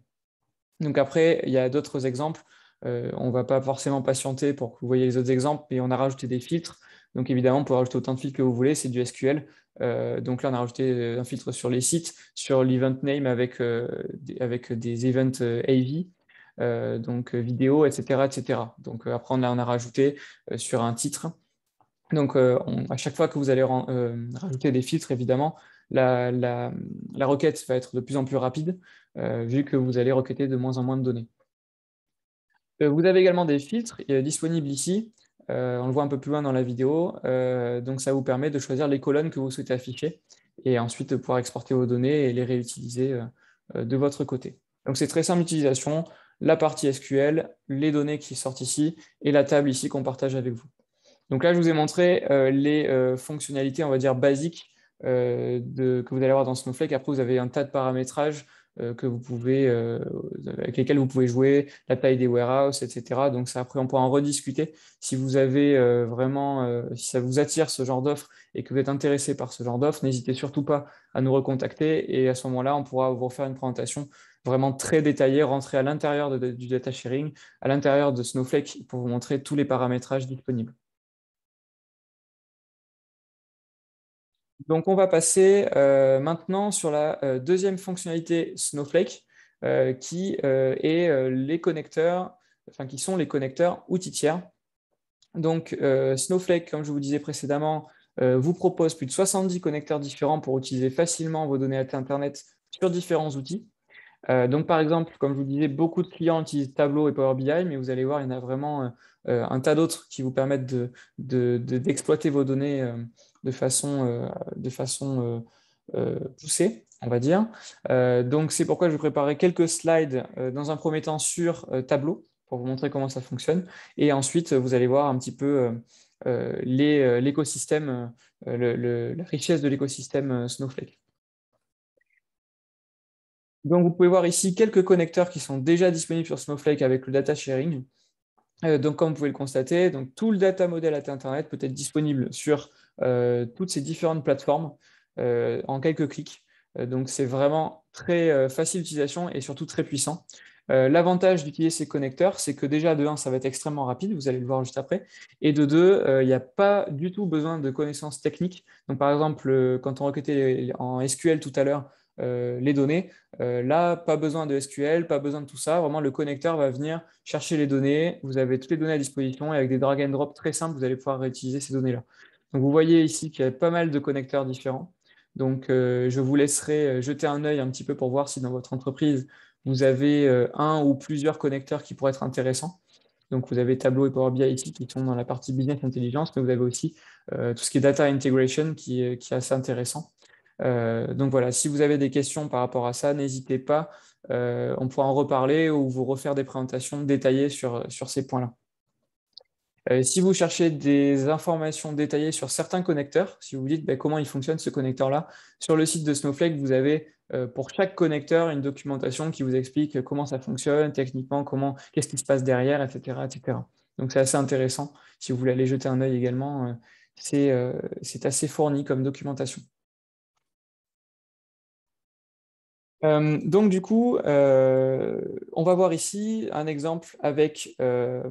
Donc après, il y a d'autres exemples. on ne va pas forcément patienter pour que vous voyez les autres exemples, mais on a rajouté des filtres. Donc évidemment, pour pouvez rajouter autant de filtres que vous voulez, c'est du SQL. donc là, on a rajouté un filtre sur les sites, sur l'event name avec, avec des events AV. Euh, donc euh, vidéo, etc., etc. Donc euh, après, on a rajouté sur un titre. Donc à chaque fois que vous allez rajouter des filtres, évidemment, la, requête va être de plus en plus rapide vu que vous allez requêter de moins en moins de données. vous avez également des filtres disponibles ici. on le voit un peu plus loin dans la vidéo. donc, ça vous permet de choisir les colonnes que vous souhaitez afficher et ensuite de pouvoir exporter vos données et les réutiliser de votre côté. Donc, c'est très simple d'utilisation la partie SQL, les données qui sortent ici et la table ici qu'on partage avec vous. Donc là, je vous ai montré euh, les euh, fonctionnalités, on va dire, basiques euh, que vous allez avoir dans Snowflake. Après, vous avez un tas de paramétrages que vous pouvez, avec lesquels vous pouvez jouer, la taille des warehouses, etc. Donc ça, après, on pourra en rediscuter. Si vous avez vraiment, si ça vous attire ce genre d'offre et que vous êtes intéressé par ce genre d'offre, n'hésitez surtout pas à nous recontacter et à ce moment-là, on pourra vous refaire une présentation vraiment très détaillé, rentrer à l'intérieur du data sharing, à l'intérieur de Snowflake pour vous montrer tous les paramétrages disponibles. Donc on va passer euh, maintenant sur la euh, deuxième fonctionnalité Snowflake euh, qui est les connecteurs, enfin qui sont les connecteurs outils tiers. Donc Snowflake, comme je vous disais précédemment, vous propose plus de 70 connecteurs différents pour utiliser facilement vos données à Internet sur différents outils. Euh, donc, par exemple, comme je vous disais, beaucoup de clients utilisent Tableau et Power BI, mais vous allez voir, il y en a vraiment euh, euh, un tas d'autres qui vous permettent d'exploiter vos données de façon, poussée, on va dire. donc, c'est pourquoi je vais préparer quelques slides dans un premier temps sur Tableau pour vous montrer comment ça fonctionne. Et ensuite, vous allez voir un petit peu l'écosystème, la richesse de l'écosystème Snowflake. Donc, vous pouvez voir ici quelques connecteurs qui sont déjà disponibles sur Snowflake avec le data sharing. Euh, donc, comme vous pouvez le constater, donc, tout le data model à Internet peut être disponible sur euh, toutes ces différentes plateformes euh, en quelques clics. donc, c'est vraiment très facile d'utilisation et surtout très puissant. L'avantage d'utiliser ces connecteurs, c'est que déjà, de un, ça va être extrêmement rapide, vous allez le voir juste après, et de deux, il n'y a pas du tout besoin de connaissances techniques. Donc, par exemple, quand on recrutait en SQL tout à l'heure, euh, les données. Euh, là, pas besoin de SQL, pas besoin de tout ça. Vraiment, le connecteur va venir chercher les données. Vous avez toutes les données à disposition et avec des drag and drop très simples, vous allez pouvoir réutiliser ces données-là. Donc, vous voyez ici qu'il y a pas mal de connecteurs différents. Donc, euh, je vous laisserai jeter un œil un petit peu pour voir si dans votre entreprise, vous avez un ou plusieurs connecteurs qui pourraient être intéressants. Donc, vous avez Tableau et Power BI qui sont dans la partie business intelligence, mais vous avez aussi tout ce qui est data integration qui est assez intéressant. Euh, donc voilà, si vous avez des questions par rapport à ça, n'hésitez pas, euh, on pourra en reparler ou vous refaire des présentations détaillées sur, ces points-là. Euh, si vous cherchez des informations détaillées sur certains connecteurs, si vous vous dites ben, comment il fonctionne ce connecteur-là, sur le site de Snowflake, vous avez pour chaque connecteur une documentation qui vous explique comment ça fonctionne techniquement, comment, qu'est-ce qui se passe derrière, etc. etc. Donc c'est assez intéressant. Si vous voulez aller jeter un œil également, c'est assez fourni comme documentation. Euh, donc du coup, euh, on va voir ici un exemple avec, euh,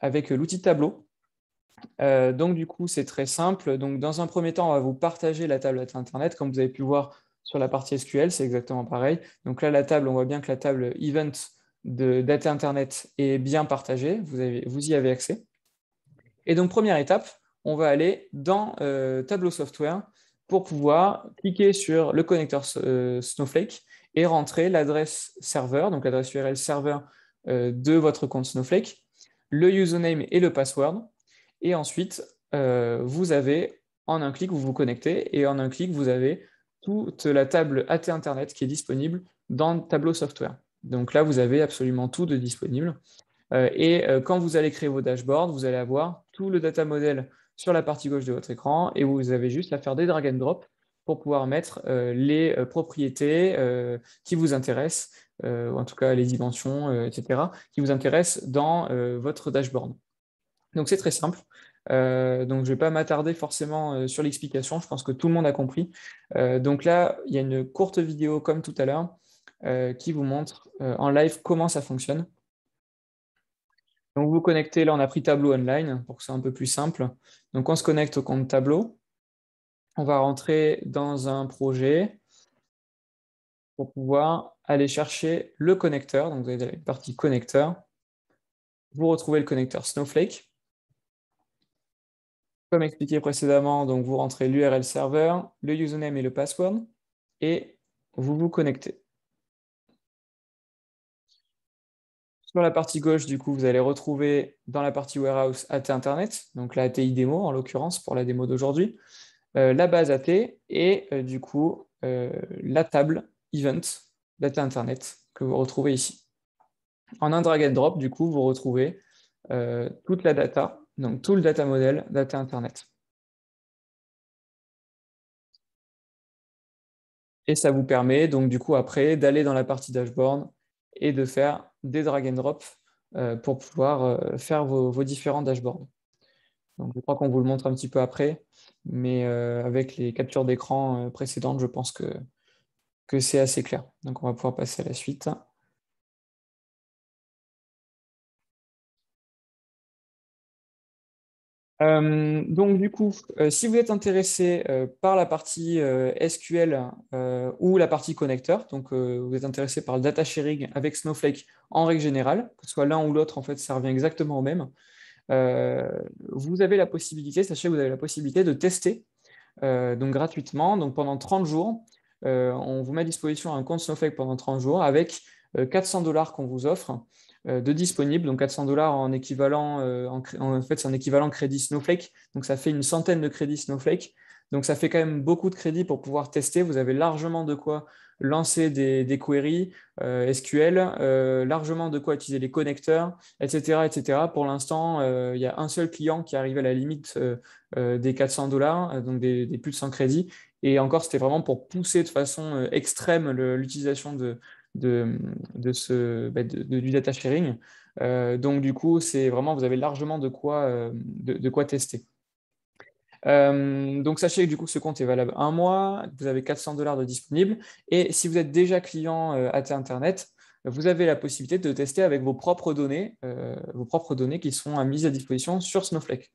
avec l'outil tableau. donc du coup, c'est très simple. Donc dans un premier temps, on va vous partager la table Internet. Comme vous avez pu voir sur la partie SQL, c'est exactement pareil. Donc là, la table, on voit bien que la table event de data Internet est bien partagée. Vous, vous y avez accès. Et donc première étape, on va aller dans Tableau Software pour pouvoir cliquer sur le connecteur Snowflake et rentrer l'adresse serveur, donc l'adresse URL serveur euh, de votre compte Snowflake, le username et le password. Et ensuite, euh, vous avez en un clic, vous vous connectez et en un clic, vous avez toute la table AT Internet qui est disponible dans tableau software. Donc là, vous avez absolument tout de disponible. Euh, et quand vous allez créer vos dashboards, vous allez avoir tout le data model sur la partie gauche de votre écran et vous avez juste à faire des drag and drop pour pouvoir mettre euh, les euh, propriétés euh, qui vous intéressent, ou en tout cas les dimensions, etc., qui vous intéressent dans votre dashboard. Donc c'est très simple. donc, je ne vais pas m'attarder forcément sur l'explication. Je pense que tout le monde a compris. donc là, il y a une courte vidéo comme tout à l'heure qui vous montre en live comment ça fonctionne. Donc, vous vous connectez. Là, on a pris Tableau Online pour que c'est un peu plus simple. Donc, on se connecte au compte Tableau on va rentrer dans un projet pour pouvoir aller chercher le connecteur. Donc, vous avez la partie connecteur. Vous retrouvez le connecteur Snowflake. Comme expliqué précédemment, donc vous rentrez l'URL serveur, le username et le password, et vous vous connectez. Sur la partie gauche, du coup, vous allez retrouver dans la partie warehouse AT Internet, donc la ATI démo en l'occurrence pour la démo d'aujourd'hui. Euh, la base AT et euh, du coup euh, la table event data internet que vous retrouvez ici. En un drag and drop, du coup, vous retrouvez toute la data, donc tout le data model, data internet. Et ça vous permet donc du coup après d'aller dans la partie dashboard et de faire des drag and drop pour pouvoir faire vos, vos différents dashboards. Donc, je crois qu'on vous le montre un petit peu après, mais euh, avec les captures d'écran euh, précédentes, je pense que, c'est assez clair. Donc, on va pouvoir passer à la suite. Euh, donc du coup, si vous êtes intéressé par la partie SQL ou la partie connecteur, donc vous êtes intéressé par le data sharing avec Snowflake en règle générale, que ce soit l'un ou l'autre, en fait, ça revient exactement au même. Euh, vous avez la possibilité, sachez que vous avez la possibilité de tester euh, donc gratuitement, donc pendant 30 jours. Euh, on vous met à disposition un compte Snowflake pendant 30 jours avec 400 dollars qu'on vous offre de disponible. Donc 400 dollars en équivalent, en, fait, c'est un équivalent crédit Snowflake. Donc ça fait une centaine de crédits Snowflake. Donc ça fait quand même beaucoup de crédits pour pouvoir tester. Vous avez largement de quoi lancer des, queries euh, SQL, euh, largement de quoi utiliser les connecteurs, etc. etc. Pour l'instant, euh, il y a un seul client qui arrive à la limite des 400 dollars, donc des, plus de 100 crédits. Et encore, c'était vraiment pour pousser de façon extrême l'utilisation de, de, ce, bah, du data sharing. donc, du coup, c'est vraiment, vous avez largement de quoi, de quoi tester. Euh, donc sachez que du coup ce compte est valable un mois, vous avez 400 dollars de disponible et si vous êtes déjà client AT euh, Internet, vous avez la possibilité de tester avec vos propres données, euh, vos propres données qui sont mises à disposition sur Snowflake.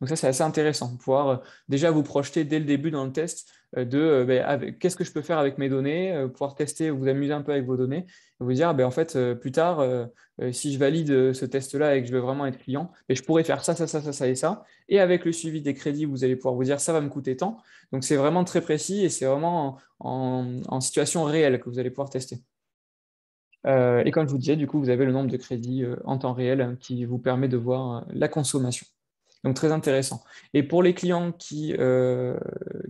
Donc ça, c'est assez intéressant, pouvoir euh, déjà vous projeter dès le début dans le test euh, de euh, ben, qu'est-ce que je peux faire avec mes données, pouvoir tester, vous amuser un peu avec vos données, et vous dire, ben, en fait, plus tard, si je valide ce test-là et que je veux vraiment être client, ben, je pourrais faire ça, ça, ça, ça, et ça. Et avec le suivi des crédits, vous allez pouvoir vous dire, ça va me coûter tant. Donc c'est vraiment très précis et c'est vraiment en, situation réelle que vous allez pouvoir tester. et comme je vous disais, du coup, vous avez le nombre de crédits en temps réel hein, qui vous permet de voir la consommation. Donc très intéressant. Et pour les clients qui, euh,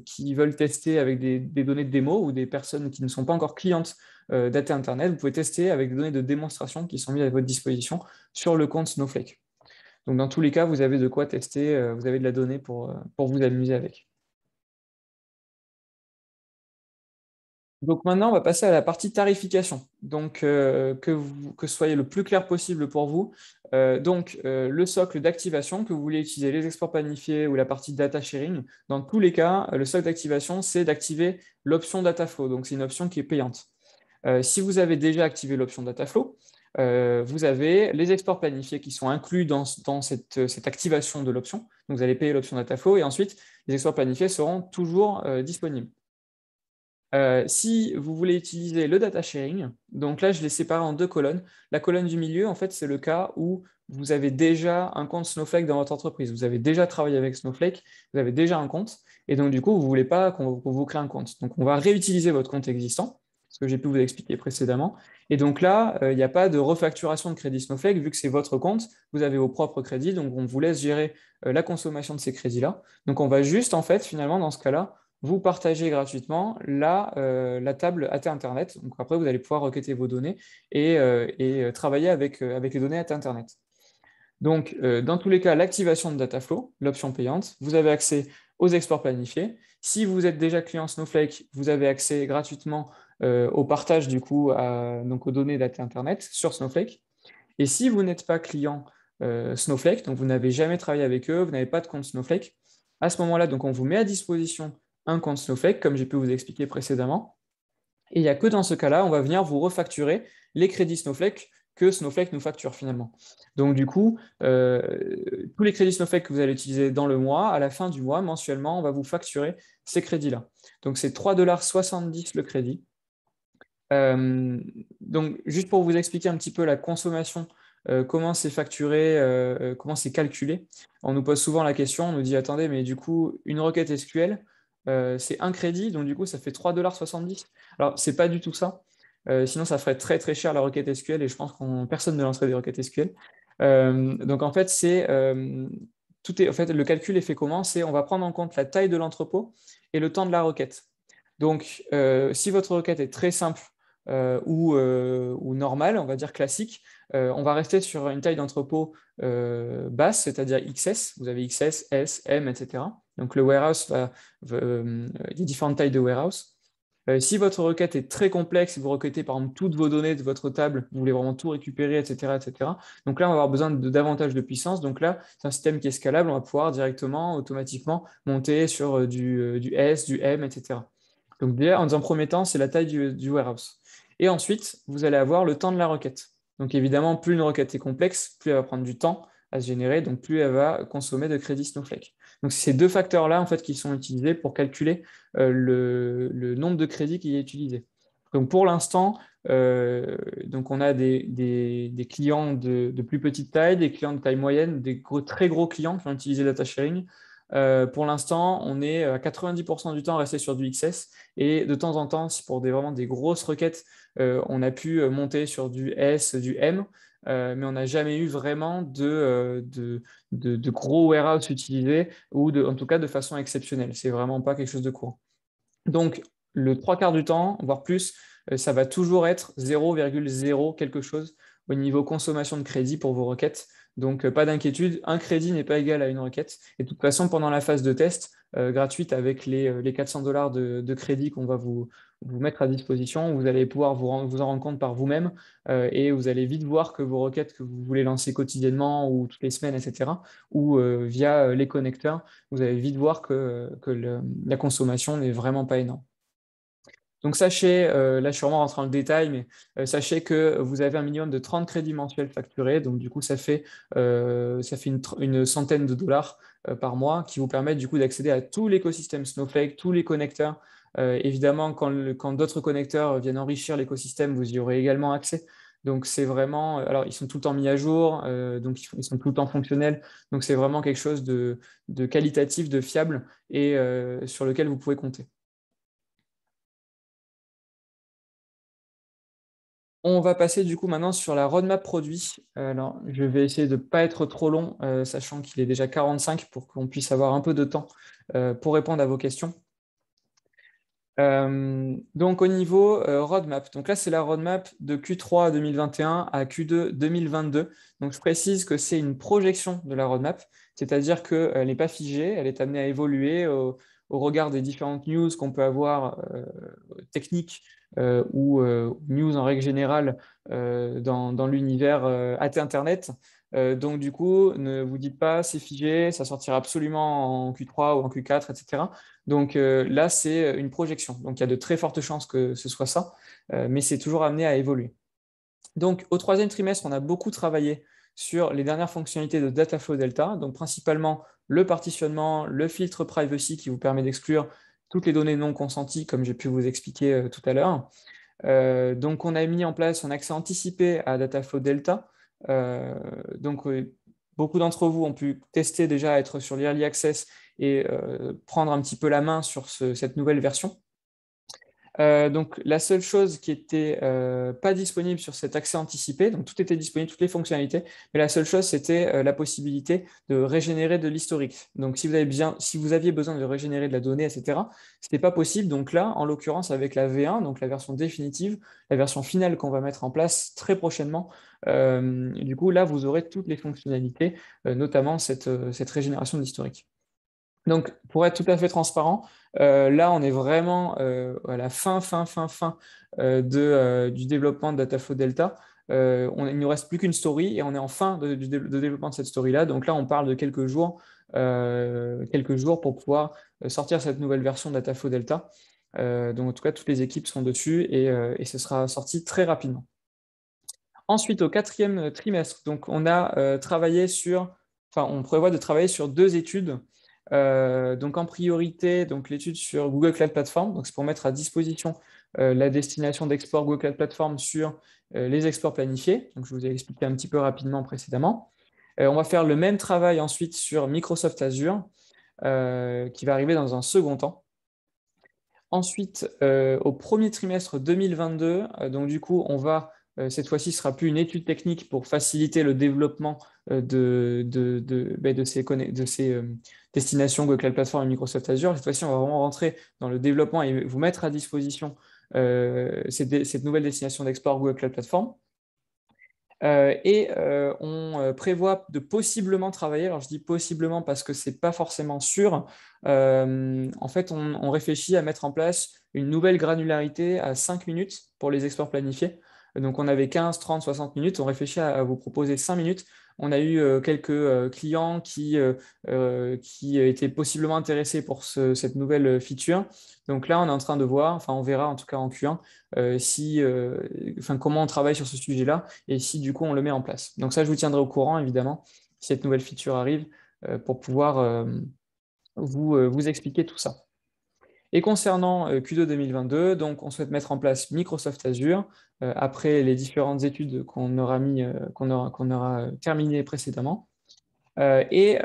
qui veulent tester avec des, données de démo ou des personnes qui ne sont pas encore clientes euh, d'AT Internet, vous pouvez tester avec des données de démonstration qui sont mises à votre disposition sur le compte Snowflake. Donc dans tous les cas, vous avez de quoi tester, euh, vous avez de la donnée pour, pour vous amuser avec. Donc maintenant, on va passer à la partie tarification. Donc euh, que, vous, que soyez le plus clair possible pour vous. Euh, donc euh, le socle d'activation, que vous voulez utiliser les exports planifiés ou la partie data sharing, dans tous les cas, le socle d'activation, c'est d'activer l'option Dataflow. Donc c'est une option qui est payante. si vous avez déjà activé l'option data Dataflow, vous avez les exports planifiés qui sont inclus dans, cette, activation de l'option. Donc vous allez payer l'option Dataflow et ensuite les exports planifiés seront toujours disponibles. Euh, si vous voulez utiliser le data sharing, donc là, je les sépare en deux colonnes. La colonne du milieu, en fait, c'est le cas où vous avez déjà un compte Snowflake dans votre entreprise. Vous avez déjà travaillé avec Snowflake, vous avez déjà un compte. Et donc, du coup, vous ne voulez pas qu'on vous crée un compte. Donc, on va réutiliser votre compte existant, ce que j'ai pu vous expliquer précédemment. Et donc là, euh, il n'y a pas de refacturation de crédit Snowflake, vu que c'est votre compte, vous avez vos propres crédits, donc on vous laisse gérer euh, la consommation de ces crédits-là. Donc, on va juste, en fait, finalement, dans ce cas-là, vous partagez gratuitement la, euh, la table AT Internet. Donc après, vous allez pouvoir requêter vos données et, euh, euh, travailler avec, avec, les données AT Internet. Donc, dans tous les cas, l'activation de Dataflow, l'option payante, vous avez accès aux exports planifiés. Si vous êtes déjà client Snowflake, vous avez accès gratuitement au partage du coup donc aux données d'AT Internet sur Snowflake. Et si vous n'êtes pas client Snowflake, donc vous n'avez jamais travaillé avec eux, vous n'avez pas de compte Snowflake, à ce moment-là, donc on vous met à disposition un compte Snowflake, comme j'ai pu vous expliquer précédemment. Et il n'y a que dans ce cas-là, on va venir vous refacturer les crédits Snowflake que Snowflake nous facture finalement. Donc du coup, euh, tous les crédits Snowflake que vous allez utiliser dans le mois, à la fin du mois, mensuellement, on va vous facturer ces crédits-là. Donc c'est 3,70$ le crédit. Euh, donc juste pour vous expliquer un petit peu la consommation, euh, comment c'est facturé, comment c'est calculé, on nous pose souvent la question, on nous dit attendez, mais du coup, une requête SQL, euh, c'est un crédit, donc du coup, ça fait 3,70$. Alors, c'est pas du tout ça. Euh, sinon, ça ferait très très cher la requête SQL et je pense qu'on personne ne lancerait des requêtes SQL. Euh, donc, en fait, c'est tout est en fait le calcul est fait comment C'est on va prendre en compte la taille de l'entrepôt et le temps de la requête. Donc, si votre requête est très simple ou, ou normale, on va dire classique, on va rester sur une taille d'entrepôt basse, c'est-à-dire XS. Vous avez XS, S, M, etc. Donc le warehouse, va, euh, il y a différentes tailles de warehouse. Euh, si votre requête est très complexe, vous requêtez par exemple toutes vos données de votre table, vous voulez vraiment tout récupérer, etc. etc. donc là, on va avoir besoin de davantage de puissance. Donc là, c'est un système qui est scalable, on va pouvoir directement, automatiquement, monter sur euh, du, S, du M, etc. Donc déjà, en premier temps, c'est la taille du, du warehouse. Et ensuite, vous allez avoir le temps de la requête. Donc évidemment, plus une requête est complexe, plus elle va prendre du temps à se générer, donc plus elle va consommer de crédits Snowflake. Donc, c'est ces deux facteurs-là, qui sont utilisés pour calculer euh, le, nombre de crédits qui est utilisé. Donc, pour l'instant, euh, on a des, clients de, plus petite taille, des clients de taille moyenne, des très gros clients qui ont utilisé data sharing. Euh, pour l'instant, on est à 90% du temps resté sur du XS et de temps en temps, pour des, vraiment des grosses requêtes, on a pu monter sur du S, du M. Euh, mais on n'a jamais eu vraiment de, euh, gros warehouse utilisés, ou en tout cas de façon exceptionnelle. C'est vraiment pas quelque chose de courant. Donc, le trois quarts du temps, voire plus, euh, ça va toujours être 0,0 quelque chose au niveau consommation de crédit pour vos requêtes. Donc, pas d'inquiétude, un crédit n'est pas égal à une requête. Et de toute façon, pendant la phase de test gratuite avec les, 400 dollars de, crédit qu'on va vous, vous mettre à disposition. Vous allez pouvoir vous, en rendre compte par vous-même euh, et vous allez vite voir que vos requêtes que vous voulez lancer quotidiennement ou toutes les semaines, etc., ou euh, via euh, les connecteurs, vous allez vite voir que, la consommation n'est vraiment pas énorme. Donc sachez, là je suis vraiment rentré dans le détail, mais sachez que vous avez un minimum de 30 crédits mensuels facturés, donc du coup ça fait, une, une, centaine de dollars par mois qui vous permettent du coup d'accéder à tout l'écosystème Snowflake, tous les connecteurs, euh, évidemment, quand, d'autres connecteurs euh, viennent enrichir l'écosystème, vous y aurez également accès. Donc, c'est vraiment. Euh, alors, ils sont tout le temps mis à jour, donc ils sont, tout le temps fonctionnels. Donc, c'est vraiment quelque chose de, qualitatif, de fiable et sur lequel vous pouvez compter. On va passer du coup maintenant sur la roadmap produit. Alors, je vais essayer de ne pas être trop long, sachant qu'il est déjà 45 pour qu'on puisse avoir un peu de temps pour répondre à vos questions. Euh, donc au niveau euh, roadmap, donc là c'est la roadmap de Q3 2021 à Q2 2022. Donc je précise que c'est une projection de la roadmap, c'est-à-dire qu'elle euh, n'est pas figée, elle est amenée à évoluer au, regard des différentes news qu'on peut avoir techniques ou news en règle générale dans l'univers AT Internet. Euh, donc, du coup, ne vous dites pas c'est figé, ça sortira absolument en Q3 ou en Q4, etc. Donc euh, là, c'est euh, une projection. Donc, il y a de très fortes chances que ce soit ça, mais c'est toujours amené à évoluer. Donc, au troisième trimestre, on a beaucoup travaillé sur les dernières fonctionnalités de Dataflow Delta, donc principalement le partitionnement, le filtre privacy qui vous permet d'exclure toutes les données non consenties, comme j'ai pu vous expliquer tout à l'heure. donc, on a mis en place un accès anticipé à Dataflow Delta euh, donc, beaucoup d'entre vous ont pu tester déjà être sur l'Early Access et euh, prendre un petit peu la main sur cette nouvelle version. Euh, donc la seule chose qui n'était euh, pas disponible sur cet accès anticipé, donc tout était disponible, toutes les fonctionnalités, mais la seule chose c'était euh, la possibilité de régénérer de l'historique. Donc si vous, bien, si vous aviez besoin de régénérer de la donnée, etc., ce n'était pas possible. Donc là, en l'occurrence avec la V1, donc la version définitive, la version finale qu'on va mettre en place très prochainement, du coup là vous aurez toutes les fonctionnalités, notamment cette, cette régénération de l'historique. Donc, pour être tout à fait transparent, euh, là, on est vraiment euh, à la fin, fin, fin, fin euh, du développement de Dataflow Delta. il ne nous reste plus qu'une story et on est en fin de, développement de cette story-là. Donc là, on parle de quelques jours, quelques jours pour pouvoir sortir cette nouvelle version de Dataflow Delta. donc en tout cas, toutes les équipes sont dessus et, ce sera sorti très rapidement. Ensuite, au quatrième trimestre, on a travaillé sur, enfin, on prévoit de travailler sur deux études euh, donc en priorité, donc l'étude sur Google Cloud Platform, donc c'est pour mettre à disposition euh, la destination d'export Google Cloud Platform sur euh, les exports planifiés. Donc je vous ai expliqué un petit peu rapidement précédemment. on va faire le même travail ensuite sur Microsoft Azure, qui va arriver dans un second temps. Ensuite, au premier trimestre 2022, donc du coup, on va euh, cette fois-ci, ce sera plus une étude technique pour faciliter le développement euh, ben, de, ces, euh, destinations Google Cloud Platform et Microsoft Azure. Cette fois-ci, on va vraiment rentrer dans le développement et vous mettre à disposition cette, nouvelle destination d'export Google Cloud Platform. et on prévoit de possiblement travailler, alors je dis possiblement parce que ce n'est pas forcément sûr, en fait on, on, réfléchit à mettre en place une nouvelle granularité à 5 minutes pour les exports planifiés. Donc, on avait 15, 30, 60 minutes. On réfléchit à, vous proposer 5 minutes. On a eu euh, quelques euh, clients euh, qui, étaient possiblement intéressés pour cette nouvelle feature. Donc là, on est en train de voir, enfin, on verra en tout cas en Q1, comment on travaille sur ce sujet-là et si du coup on le met en place. Donc ça, je vous tiendrai au courant évidemment si cette nouvelle feature arrive pour pouvoir vous, vous expliquer tout ça. Et concernant Q2 2022, donc on souhaite mettre en place Microsoft Azure, euh, après les différentes études qu'on aura, mis, euh, qu'on aura, qu'on aura euh, terminées précédemment. et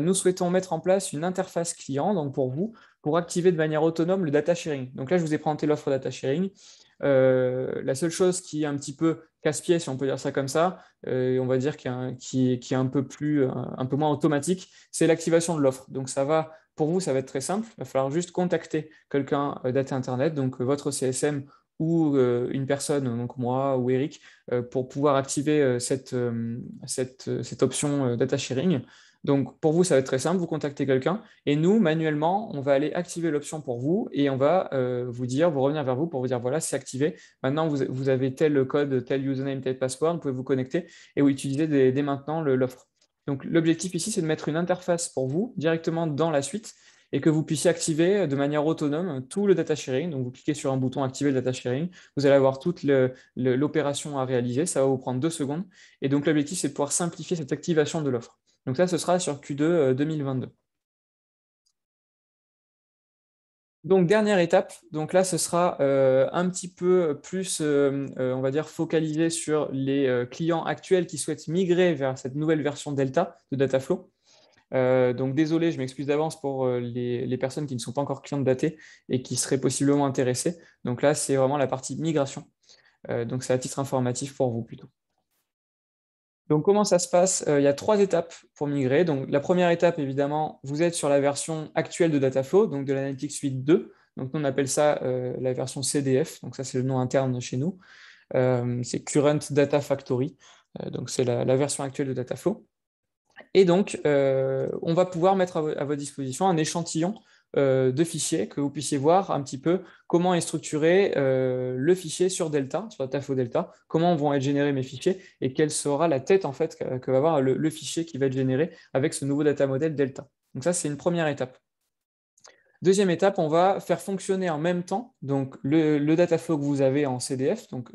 nous souhaitons mettre en place une interface client, donc pour vous, pour activer de manière autonome le data sharing. Donc là, je vous ai présenté l'offre data sharing. la seule chose qui est un petit peu casse-pied, si on peut dire ça comme ça, et on va dire qui est, un, qui, est un peu, plus, un, peu moins automatique, c'est l'activation de l'offre. Donc ça va, pour vous, ça va être très simple. Il va falloir juste contacter quelqu'un d'Ata Internet, donc votre CSM ou euh, une personne, donc moi ou Eric, euh, pour pouvoir activer euh, cette, cette, option data sharing. Donc pour vous, ça va être très simple, vous contactez quelqu'un et nous, manuellement, on va aller activer l'option pour vous et on va vous dire, vous revenir vers vous pour vous dire, voilà, c'est activé. Maintenant, vous, vous, avez tel code, tel username, tel password, vous pouvez vous connecter et vous utiliser dès maintenant l'offre. Donc l'objectif ici, c'est de mettre une interface pour vous directement dans la suite et que vous puissiez activer euh, de manière autonome tout le data sharing. Donc, vous cliquez sur un bouton activer le data sharing, vous allez avoir toute l'opération à réaliser, ça va vous prendre deux secondes. Et donc, l'objectif, c'est de pouvoir simplifier cette activation de l'offre. Donc, ça, ce sera sur Q2 2022. Euh, donc, dernière étape, donc là, ce sera euh, un petit peu plus, on va dire, focalisé sur les clients actuels qui souhaitent migrer vers cette nouvelle version Delta de DataFlow. Euh, donc désolé, je m'excuse d'avance pour euh, les, personnes qui ne sont pas encore clientes datées et qui seraient possiblement intéressées. Donc là, c'est vraiment la partie migration. Euh, donc c'est à titre informatif pour vous plutôt. Donc comment ça se passe Il y a trois étapes pour migrer. Donc la première étape, évidemment, vous êtes sur la version actuelle de Dataflow, donc de l'Analytics Suite 2. Donc nous, on appelle ça la version CDF. Donc ça, c'est le nom interne chez nous. c'est Current Data Factory. donc c'est la version actuelle de Dataflow. Et donc, euh, on va pouvoir mettre à, votre disposition un échantillon euh, de fichiers que vous puissiez voir un petit peu comment est structuré euh, le fichier sur Delta, sur Dataflow Delta, comment vont être générés mes fichiers et quelle sera la tête en fait que, va avoir le, fichier qui va être généré avec ce nouveau data model Delta. Donc ça, c'est une première étape. Deuxième étape, on va faire fonctionner en même temps donc le, dataflow que vous avez en CDF, donc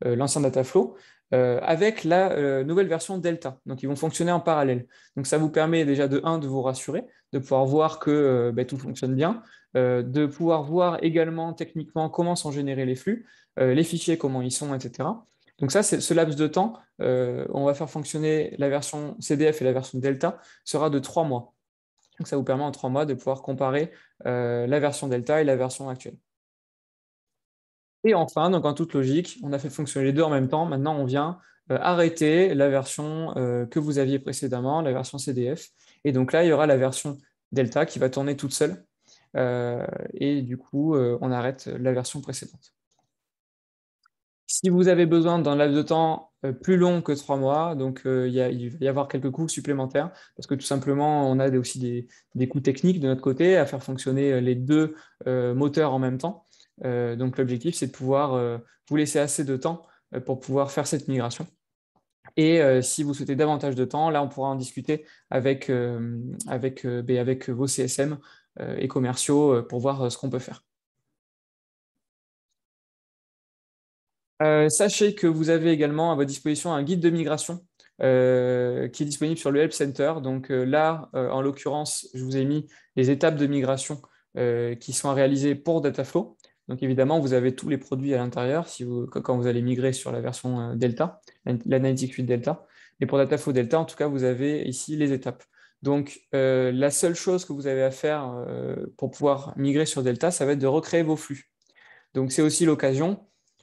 l'ancien dataflow, euh, avec la euh, nouvelle version Delta. Donc, ils vont fonctionner en parallèle. Donc, ça vous permet déjà de un, de vous rassurer, de pouvoir voir que euh, ben, tout fonctionne bien, de pouvoir voir également techniquement comment sont générés les flux, les fichiers, comment ils sont, etc. Donc ça, ce laps de temps, on va faire fonctionner la version CDF et la version Delta, sera de trois mois. Donc ça vous permet en trois mois de pouvoir comparer la version Delta et la version actuelle. Et enfin, donc en toute logique, on a fait fonctionner les deux en même temps. Maintenant, on vient euh, arrêter la version euh, que vous aviez précédemment, la version CDF. Et donc là, il y aura la version Delta qui va tourner toute seule. Euh, et du coup, on arrête la version précédente. Si vous avez besoin d'un laps de temps plus long que trois mois, donc il, va y avoir quelques coûts supplémentaires parce que tout simplement, on a aussi des coûts techniques de notre côté à faire fonctionner les deux moteurs en même temps. Euh, donc l'objectif, c'est de pouvoir euh, vous laisser assez de temps euh, pour pouvoir faire cette migration. Et si vous souhaitez davantage de temps, là, on pourra en discuter avec, ben, avec vos CSM et commerciaux pour voir ce qu'on peut faire. sachez que vous avez également à votre disposition un guide de migration qui est disponible sur le Help Center. Donc là, en l'occurrence, je vous ai mis les étapes de migration qui sont réalisées pour Dataflow. Donc évidemment, vous avez tous les produits à l'intérieur si vous, quand vous allez migrer sur la version euh, Delta, l'analytique 8 Delta. Et pour Dataflow Delta, en tout cas, vous avez ici les étapes. Donc euh, la seule chose que vous avez à faire euh, pour pouvoir migrer sur Delta, ça va être de recréer vos flux. Donc c'est aussi l'occasion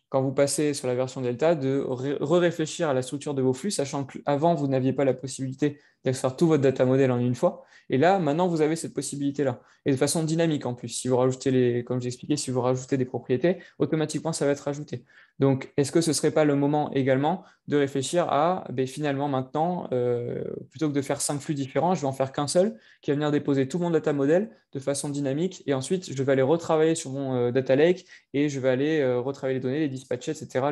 quand vous passez sur la version Delta, de re-réfléchir à la structure de vos flux, sachant qu'avant, vous n'aviez pas la possibilité d'extraire tout votre data model en une fois. Et là, maintenant, vous avez cette possibilité-là. Et de façon dynamique en plus. Si vous rajoutez les, comme j'expliquais, si vous rajoutez des propriétés, automatiquement, ça va être rajouté. Donc, est-ce que ce ne serait pas le moment également de réfléchir à, ben, finalement, maintenant, euh, plutôt que de faire cinq flux différents, je vais en faire qu'un seul qui va venir déposer tout mon data model de façon dynamique. Et ensuite, je vais aller retravailler sur mon euh, data lake et je vais aller euh, retravailler les données, les dispatcher, etc.,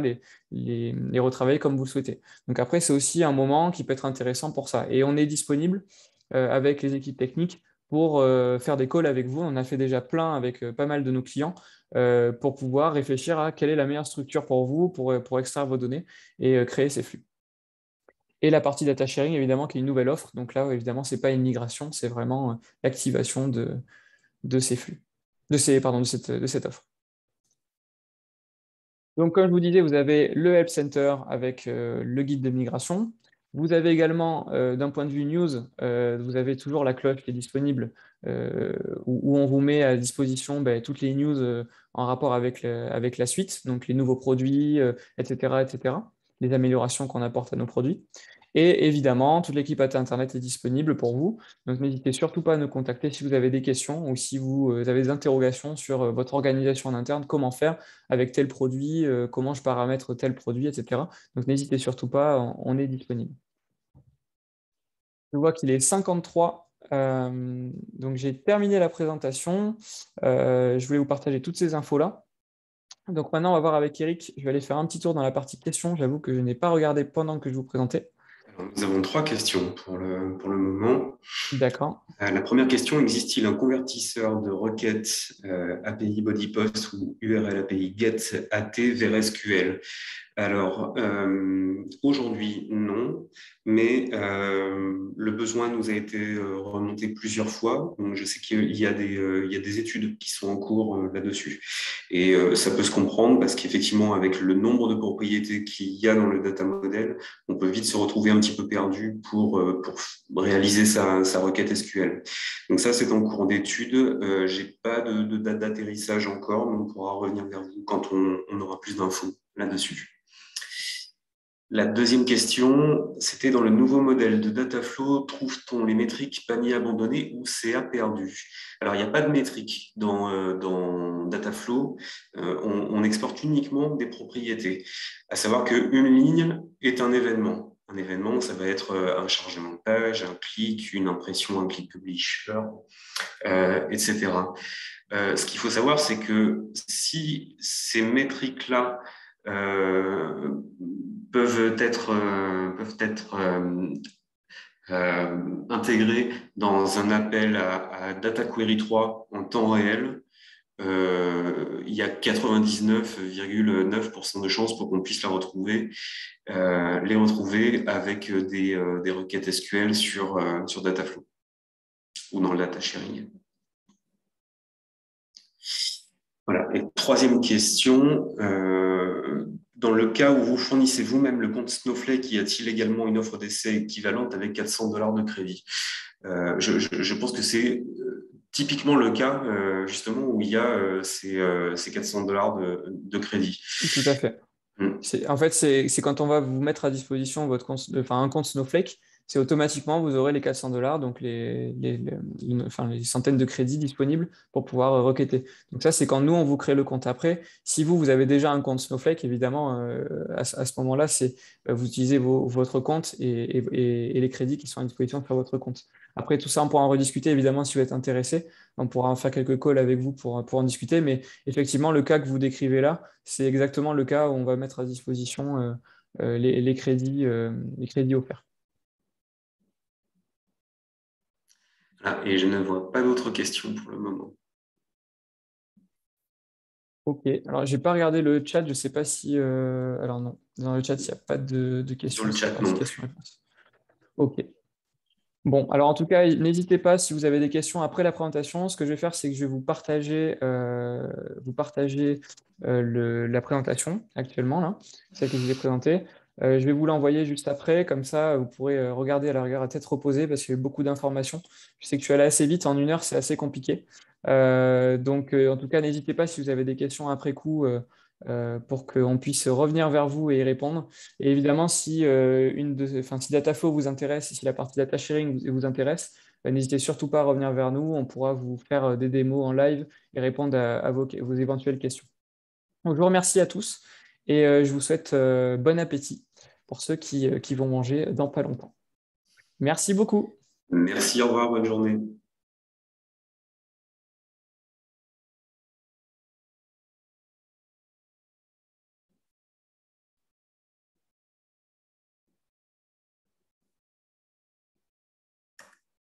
les, retravailler comme vous le souhaitez. Donc après, c'est aussi un moment qui peut être intéressant pour ça. Et on est disponible euh, avec les équipes techniques pour euh, faire des calls avec vous. On a fait déjà plein avec euh, pas mal de nos clients pour pouvoir réfléchir à quelle est la meilleure structure pour vous, pour, extraire vos données et créer ces flux. Et la partie data sharing, évidemment, qui est une nouvelle offre. Donc là, évidemment, ce n'est pas une migration, c'est vraiment l'activation de, ces flux, de, ces, pardon, de cette offre. Donc, comme je vous disais, vous avez le Help Center avec euh, le guide de migration. Vous avez également, euh, d'un point de vue news, euh, vous avez toujours la cloche qui est disponible, où, on vous met à disposition ben, toutes les news en rapport avec, avec la suite, donc les nouveaux produits, etc., etc., les améliorations qu'on apporte à nos produits. Et évidemment, toute l'équipe à Internet est disponible pour vous. Donc n'hésitez surtout pas à nous contacter si vous avez des questions ou si vous euh, avez des interrogations sur euh, votre organisation en interne, comment faire avec tel produit, euh, comment je paramètre tel produit, etc. Donc n'hésitez surtout pas, on est disponible. Je vois qu'il est 53 donc j'ai terminé la présentation. je voulais vous partager toutes ces infos-là. Donc maintenant, on va voir avec Eric. Je vais aller faire un petit tour dans la partie questions. J'avoue que je n'ai pas regardé pendant que je vous présentais. Nous avons trois questions pour le, pour le moment. D'accord. Euh, la première question, existe-t-il un convertisseur de requêtes euh, API BodyPost ou URL API GET AT vers SQL alors, euh, aujourd'hui, non, mais euh, le besoin nous a été euh, remonté plusieurs fois. Donc, je sais qu'il y, a des, des études qui sont en cours là-dessus. Et ça peut se comprendre parce qu'effectivement, avec le nombre de propriétés qu'il y a dans le data model, on peut vite se retrouver un petit peu perdu pour, réaliser sa, requête SQL. Donc ça, c'est en cours d'étude. J'ai pas de, date d'atterrissage encore, mais on pourra revenir vers vous quand on aura plus d'infos là-dessus. La deuxième question, c'était dans le nouveau modèle de Dataflow, trouve-t-on les métriques panier abandonné ou CA perdu Alors, il n'y a pas de métrique dans, euh, Dataflow. Euh, on, exporte uniquement des propriétés, à savoir qu'une ligne est un événement. Un événement, ça va être euh, un chargement de page, un clic, une impression, un clic publisher, etc. ce qu'il faut savoir, c'est que si ces métriques-là euh, peuvent être, euh, peuvent être euh, intégrés dans un appel à, Data Query 3 en temps réel. il y a 99,9% de chances pour qu'on puisse la retrouver, les retrouver avec des, des requêtes SQL sur, sur Dataflow ou dans le data sharing. Voilà. Et troisième question, euh, dans le cas où vous fournissez vous-même le compte Snowflake, y a-t-il également une offre d'essai équivalente avec 400 dollars de crédit euh, je, pense que c'est euh, typiquement le cas justement où il y a ces, 400 dollars de, crédit. Tout à fait. Hmm. En fait, c'est quand on va vous mettre à disposition votre un compte Snowflake, c'est automatiquement, vous aurez les 400 dollars, donc les, centaines de crédits disponibles pour pouvoir euh, requêter. Donc ça, c'est quand nous, on vous crée le compte. Après, si vous, vous avez déjà un compte Snowflake, évidemment, euh, à, ce moment-là, c'est bah, vous utilisez votre compte et, les crédits qui sont à disposition sur votre compte. Après, tout ça, on pourra en rediscuter, évidemment, si vous êtes intéressé. On pourra en faire quelques calls avec vous pour, en discuter. Mais effectivement, le cas que vous décrivez là, c'est exactement le cas où on va mettre à disposition euh, les, crédits, les crédits offerts. et je ne vois pas d'autres questions pour le moment. Ok, alors je n'ai pas regardé le chat, je ne sais pas si. Euh, alors non, dans le chat, il n'y a pas de, questions. Sur le chat, non. Ok. Bon, alors en tout cas, n'hésitez pas si vous avez des questions après la présentation. Ce que je vais faire, c'est que je vais vous partager, euh, vous partager euh, la présentation actuellement, celle que je vous ai présentée. Euh, je vais vous l'envoyer juste après, comme ça vous pourrez euh, regarder à la rigueur à tête reposée parce qu'il y a beaucoup d'informations. Je sais que tu allé assez vite, en une heure c'est assez compliqué. Euh, donc en tout cas, n'hésitez pas si vous avez des questions après coup pour qu'on puisse revenir vers vous et y répondre. Et évidemment, si, une de, enfin, si DataFlow vous intéresse et si la partie data sharing vous, intéresse, n'hésitez surtout pas à revenir vers nous. On pourra vous faire des démos en live et répondre à, vos, vos, éventuelles questions. Donc, je vous remercie à tous et je vous souhaite bon appétit pour ceux euh, qui, vont manger dans pas longtemps. Merci beaucoup. Merci, au revoir, bonne journée.